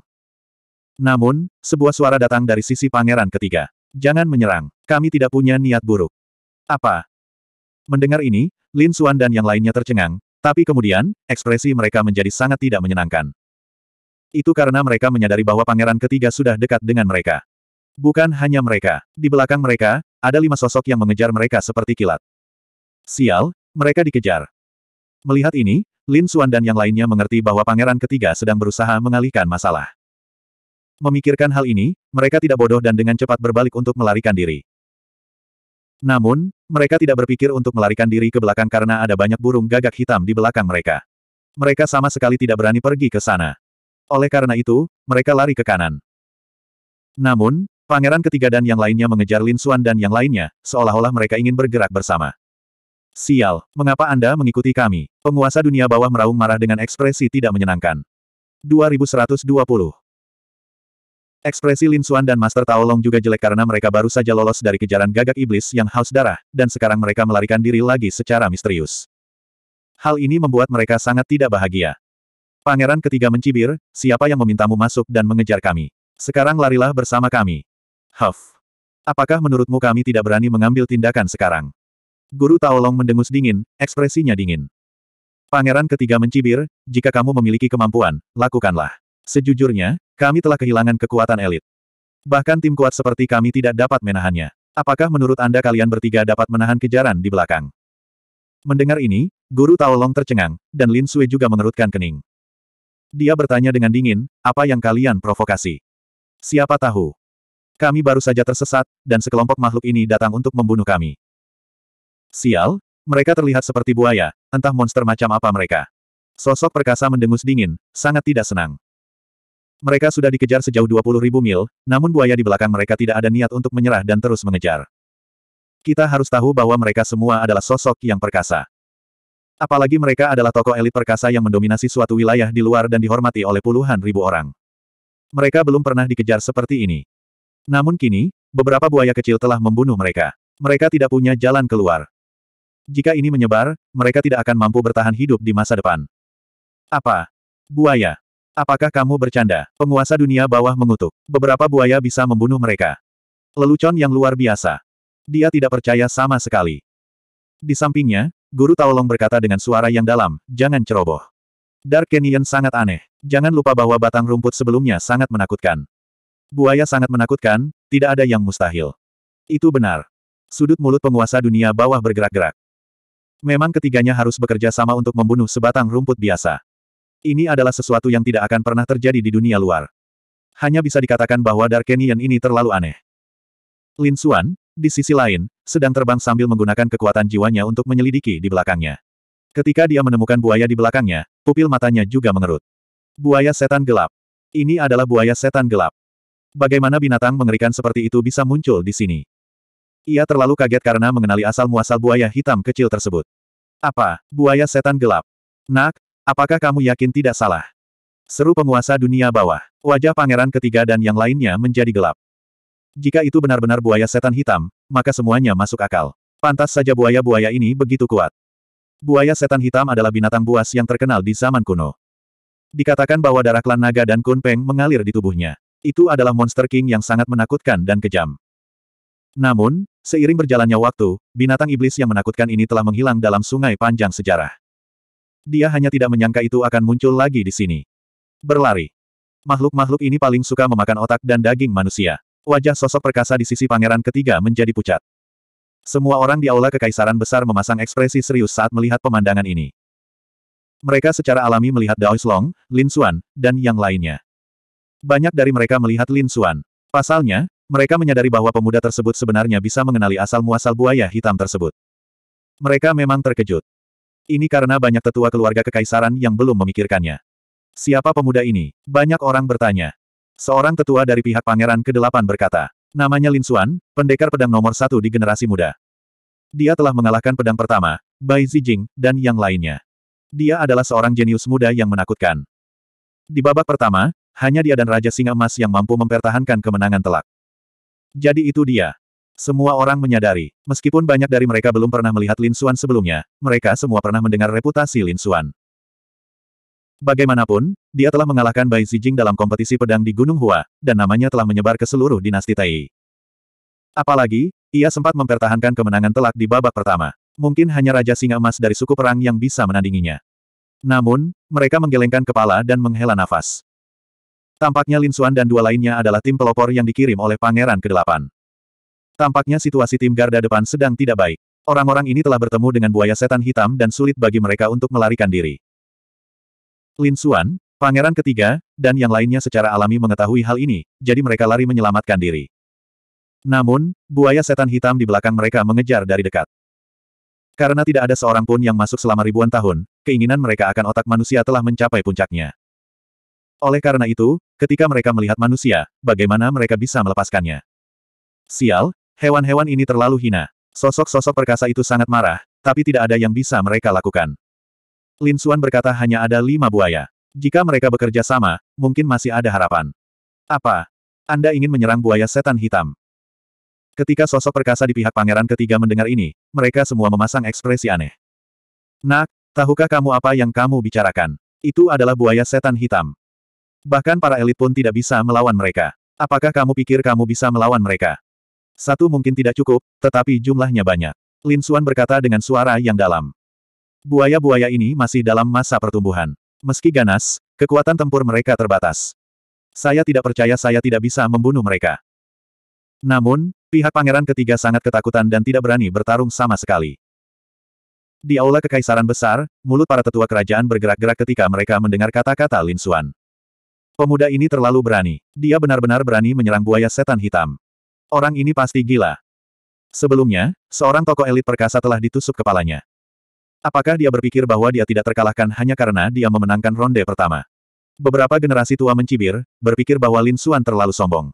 Namun, sebuah suara datang dari sisi pangeran ketiga. Jangan menyerang, kami tidak punya niat buruk. Apa? Mendengar ini, Lin Xuan dan yang lainnya tercengang, tapi kemudian, ekspresi mereka menjadi sangat tidak menyenangkan. Itu karena mereka menyadari bahwa pangeran ketiga sudah dekat dengan mereka. Bukan hanya mereka, di belakang mereka, ada lima sosok yang mengejar mereka seperti kilat. Sial, mereka dikejar. Melihat ini, Lin Xuan dan yang lainnya mengerti bahwa pangeran ketiga sedang berusaha mengalihkan masalah. Memikirkan hal ini, mereka tidak bodoh dan dengan cepat berbalik untuk melarikan diri. Namun, mereka tidak berpikir untuk melarikan diri ke belakang karena ada banyak burung gagak hitam di belakang mereka. Mereka sama sekali tidak berani pergi ke sana. Oleh karena itu, mereka lari ke kanan. Namun, pangeran ketiga dan yang lainnya mengejar Lin Xuan dan yang lainnya, seolah-olah mereka ingin bergerak bersama. Sial, mengapa Anda mengikuti kami? Penguasa dunia bawah meraung marah dengan ekspresi tidak menyenangkan. 2120 Ekspresi Lin Xuan dan Master Tao Long juga jelek karena mereka baru saja lolos dari kejaran gagak iblis yang haus darah, dan sekarang mereka melarikan diri lagi secara misterius. Hal ini membuat mereka sangat tidak bahagia. Pangeran ketiga mencibir, siapa yang memintamu masuk dan mengejar kami? Sekarang larilah bersama kami. Huff. Apakah menurutmu kami tidak berani mengambil tindakan sekarang? Guru Taolong mendengus dingin, ekspresinya dingin. Pangeran ketiga mencibir, jika kamu memiliki kemampuan, lakukanlah. Sejujurnya, kami telah kehilangan kekuatan elit. Bahkan tim kuat seperti kami tidak dapat menahannya. Apakah menurut Anda kalian bertiga dapat menahan kejaran di belakang? Mendengar ini, Guru Taolong tercengang, dan Lin Sui juga mengerutkan kening. Dia bertanya dengan dingin, apa yang kalian provokasi? Siapa tahu? Kami baru saja tersesat, dan sekelompok makhluk ini datang untuk membunuh kami. Sial, mereka terlihat seperti buaya, entah monster macam apa mereka. Sosok perkasa mendengus dingin, sangat tidak senang. Mereka sudah dikejar sejauh 20 ribu mil, namun buaya di belakang mereka tidak ada niat untuk menyerah dan terus mengejar. Kita harus tahu bahwa mereka semua adalah sosok yang perkasa. Apalagi mereka adalah tokoh elit perkasa yang mendominasi suatu wilayah di luar dan dihormati oleh puluhan ribu orang. Mereka belum pernah dikejar seperti ini. Namun kini, beberapa buaya kecil telah membunuh mereka. Mereka tidak punya jalan keluar. Jika ini menyebar, mereka tidak akan mampu bertahan hidup di masa depan. Apa? Buaya. Apakah kamu bercanda? Penguasa dunia bawah mengutuk. Beberapa buaya bisa membunuh mereka. Lelucon yang luar biasa. Dia tidak percaya sama sekali. Di sampingnya, Guru Taolong berkata dengan suara yang dalam, jangan ceroboh. Dark Canyon sangat aneh. Jangan lupa bahwa batang rumput sebelumnya sangat menakutkan. Buaya sangat menakutkan, tidak ada yang mustahil. Itu benar. Sudut mulut penguasa dunia bawah bergerak-gerak. Memang ketiganya harus bekerja sama untuk membunuh sebatang rumput biasa. Ini adalah sesuatu yang tidak akan pernah terjadi di dunia luar. Hanya bisa dikatakan bahwa Darkenian ini terlalu aneh. Lin Xuan, di sisi lain, sedang terbang sambil menggunakan kekuatan jiwanya untuk menyelidiki di belakangnya. Ketika dia menemukan buaya di belakangnya, pupil matanya juga mengerut. Buaya setan gelap. Ini adalah buaya setan gelap. Bagaimana binatang mengerikan seperti itu bisa muncul di sini? Ia terlalu kaget karena mengenali asal-muasal buaya hitam kecil tersebut. Apa, buaya setan gelap? Nak, apakah kamu yakin tidak salah? Seru penguasa dunia bawah. Wajah pangeran ketiga dan yang lainnya menjadi gelap. Jika itu benar-benar buaya setan hitam, maka semuanya masuk akal. Pantas saja buaya-buaya ini begitu kuat. Buaya setan hitam adalah binatang buas yang terkenal di zaman kuno. Dikatakan bahwa darah klan naga dan kunpeng mengalir di tubuhnya. Itu adalah monster king yang sangat menakutkan dan kejam. Namun, seiring berjalannya waktu, binatang iblis yang menakutkan ini telah menghilang dalam sungai panjang sejarah. Dia hanya tidak menyangka itu akan muncul lagi di sini. Berlari. Makhluk-makhluk ini paling suka memakan otak dan daging manusia. Wajah sosok perkasa di sisi pangeran ketiga menjadi pucat. Semua orang di aula kekaisaran besar memasang ekspresi serius saat melihat pemandangan ini. Mereka secara alami melihat Dao Long, Lin Xuan, dan yang lainnya. Banyak dari mereka melihat Lin Xuan. Pasalnya, mereka menyadari bahwa pemuda tersebut sebenarnya bisa mengenali asal-muasal buaya hitam tersebut. Mereka memang terkejut. Ini karena banyak tetua keluarga kekaisaran yang belum memikirkannya. Siapa pemuda ini? Banyak orang bertanya. Seorang tetua dari pihak pangeran ke-8 berkata. Namanya Lin Xuan, pendekar pedang nomor satu di generasi muda. Dia telah mengalahkan pedang pertama, Bai Zijing, dan yang lainnya. Dia adalah seorang jenius muda yang menakutkan. Di babak pertama, hanya dia dan Raja Singa Emas yang mampu mempertahankan kemenangan telak. Jadi itu dia. Semua orang menyadari, meskipun banyak dari mereka belum pernah melihat Lin Xuan sebelumnya, mereka semua pernah mendengar reputasi Lin Xuan. Bagaimanapun, dia telah mengalahkan Bai Zijing dalam kompetisi pedang di Gunung Hua, dan namanya telah menyebar ke seluruh dinasti Tai. Apalagi, ia sempat mempertahankan kemenangan telak di babak pertama. Mungkin hanya Raja Singa Emas dari suku perang yang bisa menandinginya. Namun, mereka menggelengkan kepala dan menghela nafas. Tampaknya Lin Xuan dan dua lainnya adalah tim pelopor yang dikirim oleh Pangeran ke-8. Tampaknya situasi tim garda depan sedang tidak baik. Orang-orang ini telah bertemu dengan buaya setan hitam dan sulit bagi mereka untuk melarikan diri. Lin Xuan, Pangeran ketiga, dan yang lainnya secara alami mengetahui hal ini, jadi mereka lari menyelamatkan diri. Namun, buaya setan hitam di belakang mereka mengejar dari dekat. Karena tidak ada seorang pun yang masuk selama ribuan tahun, keinginan mereka akan otak manusia telah mencapai puncaknya. Oleh karena itu, ketika mereka melihat manusia, bagaimana mereka bisa melepaskannya? Sial, hewan-hewan ini terlalu hina. Sosok-sosok perkasa itu sangat marah, tapi tidak ada yang bisa mereka lakukan. Lin Xuan berkata hanya ada lima buaya. Jika mereka bekerja sama, mungkin masih ada harapan. Apa? Anda ingin menyerang buaya setan hitam? Ketika sosok perkasa di pihak pangeran ketiga mendengar ini, mereka semua memasang ekspresi aneh. Nak, tahukah kamu apa yang kamu bicarakan? Itu adalah buaya setan hitam. Bahkan para elit pun tidak bisa melawan mereka. Apakah kamu pikir kamu bisa melawan mereka? Satu mungkin tidak cukup, tetapi jumlahnya banyak. Lin Xuan berkata dengan suara yang dalam. Buaya-buaya ini masih dalam masa pertumbuhan. Meski ganas, kekuatan tempur mereka terbatas. Saya tidak percaya saya tidak bisa membunuh mereka. Namun, pihak pangeran ketiga sangat ketakutan dan tidak berani bertarung sama sekali. Di aula kekaisaran besar, mulut para tetua kerajaan bergerak-gerak ketika mereka mendengar kata-kata Lin Xuan. Pemuda ini terlalu berani. Dia benar-benar berani menyerang buaya setan hitam. Orang ini pasti gila. Sebelumnya, seorang tokoh elit perkasa telah ditusuk kepalanya. Apakah dia berpikir bahwa dia tidak terkalahkan hanya karena dia memenangkan ronde pertama? Beberapa generasi tua mencibir, berpikir bahwa Lin Xuan terlalu sombong.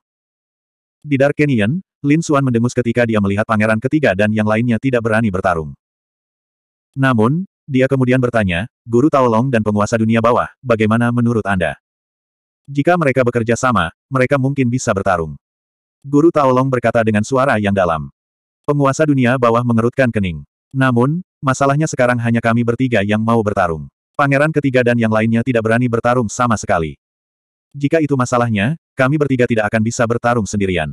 Di Dark Canyon, Lin Xuan mendengus ketika dia melihat pangeran ketiga dan yang lainnya tidak berani bertarung. Namun, dia kemudian bertanya, Guru Taolong dan penguasa dunia bawah, bagaimana menurut Anda? Jika mereka bekerja sama, mereka mungkin bisa bertarung. Guru Taolong berkata dengan suara yang dalam. Penguasa dunia bawah mengerutkan kening. Namun, masalahnya sekarang hanya kami bertiga yang mau bertarung. Pangeran ketiga dan yang lainnya tidak berani bertarung sama sekali. Jika itu masalahnya, kami bertiga tidak akan bisa bertarung sendirian.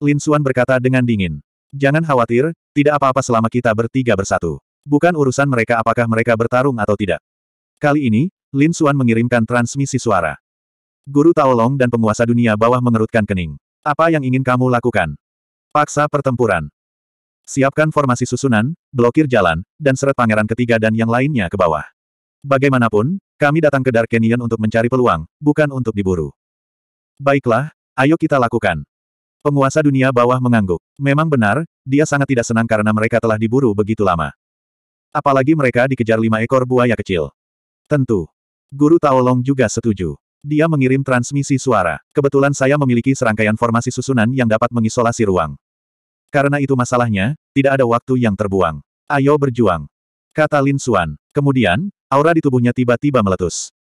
Lin Suan berkata dengan dingin. Jangan khawatir, tidak apa-apa selama kita bertiga bersatu. Bukan urusan mereka apakah mereka bertarung atau tidak. Kali ini, Lin Suan mengirimkan transmisi suara. Guru Taolong dan penguasa dunia bawah mengerutkan kening. Apa yang ingin kamu lakukan? Paksa pertempuran. Siapkan formasi susunan, blokir jalan, dan seret pangeran ketiga dan yang lainnya ke bawah. Bagaimanapun, kami datang ke Dark Canyon untuk mencari peluang, bukan untuk diburu. Baiklah, ayo kita lakukan. Penguasa dunia bawah mengangguk. Memang benar, dia sangat tidak senang karena mereka telah diburu begitu lama. Apalagi mereka dikejar lima ekor buaya kecil. Tentu. Guru Taolong juga setuju. Dia mengirim transmisi suara. Kebetulan saya memiliki serangkaian formasi susunan yang dapat mengisolasi ruang. Karena itu masalahnya, tidak ada waktu yang terbuang. Ayo berjuang. Kata Lin Xuan. Kemudian, aura di tubuhnya tiba-tiba meletus.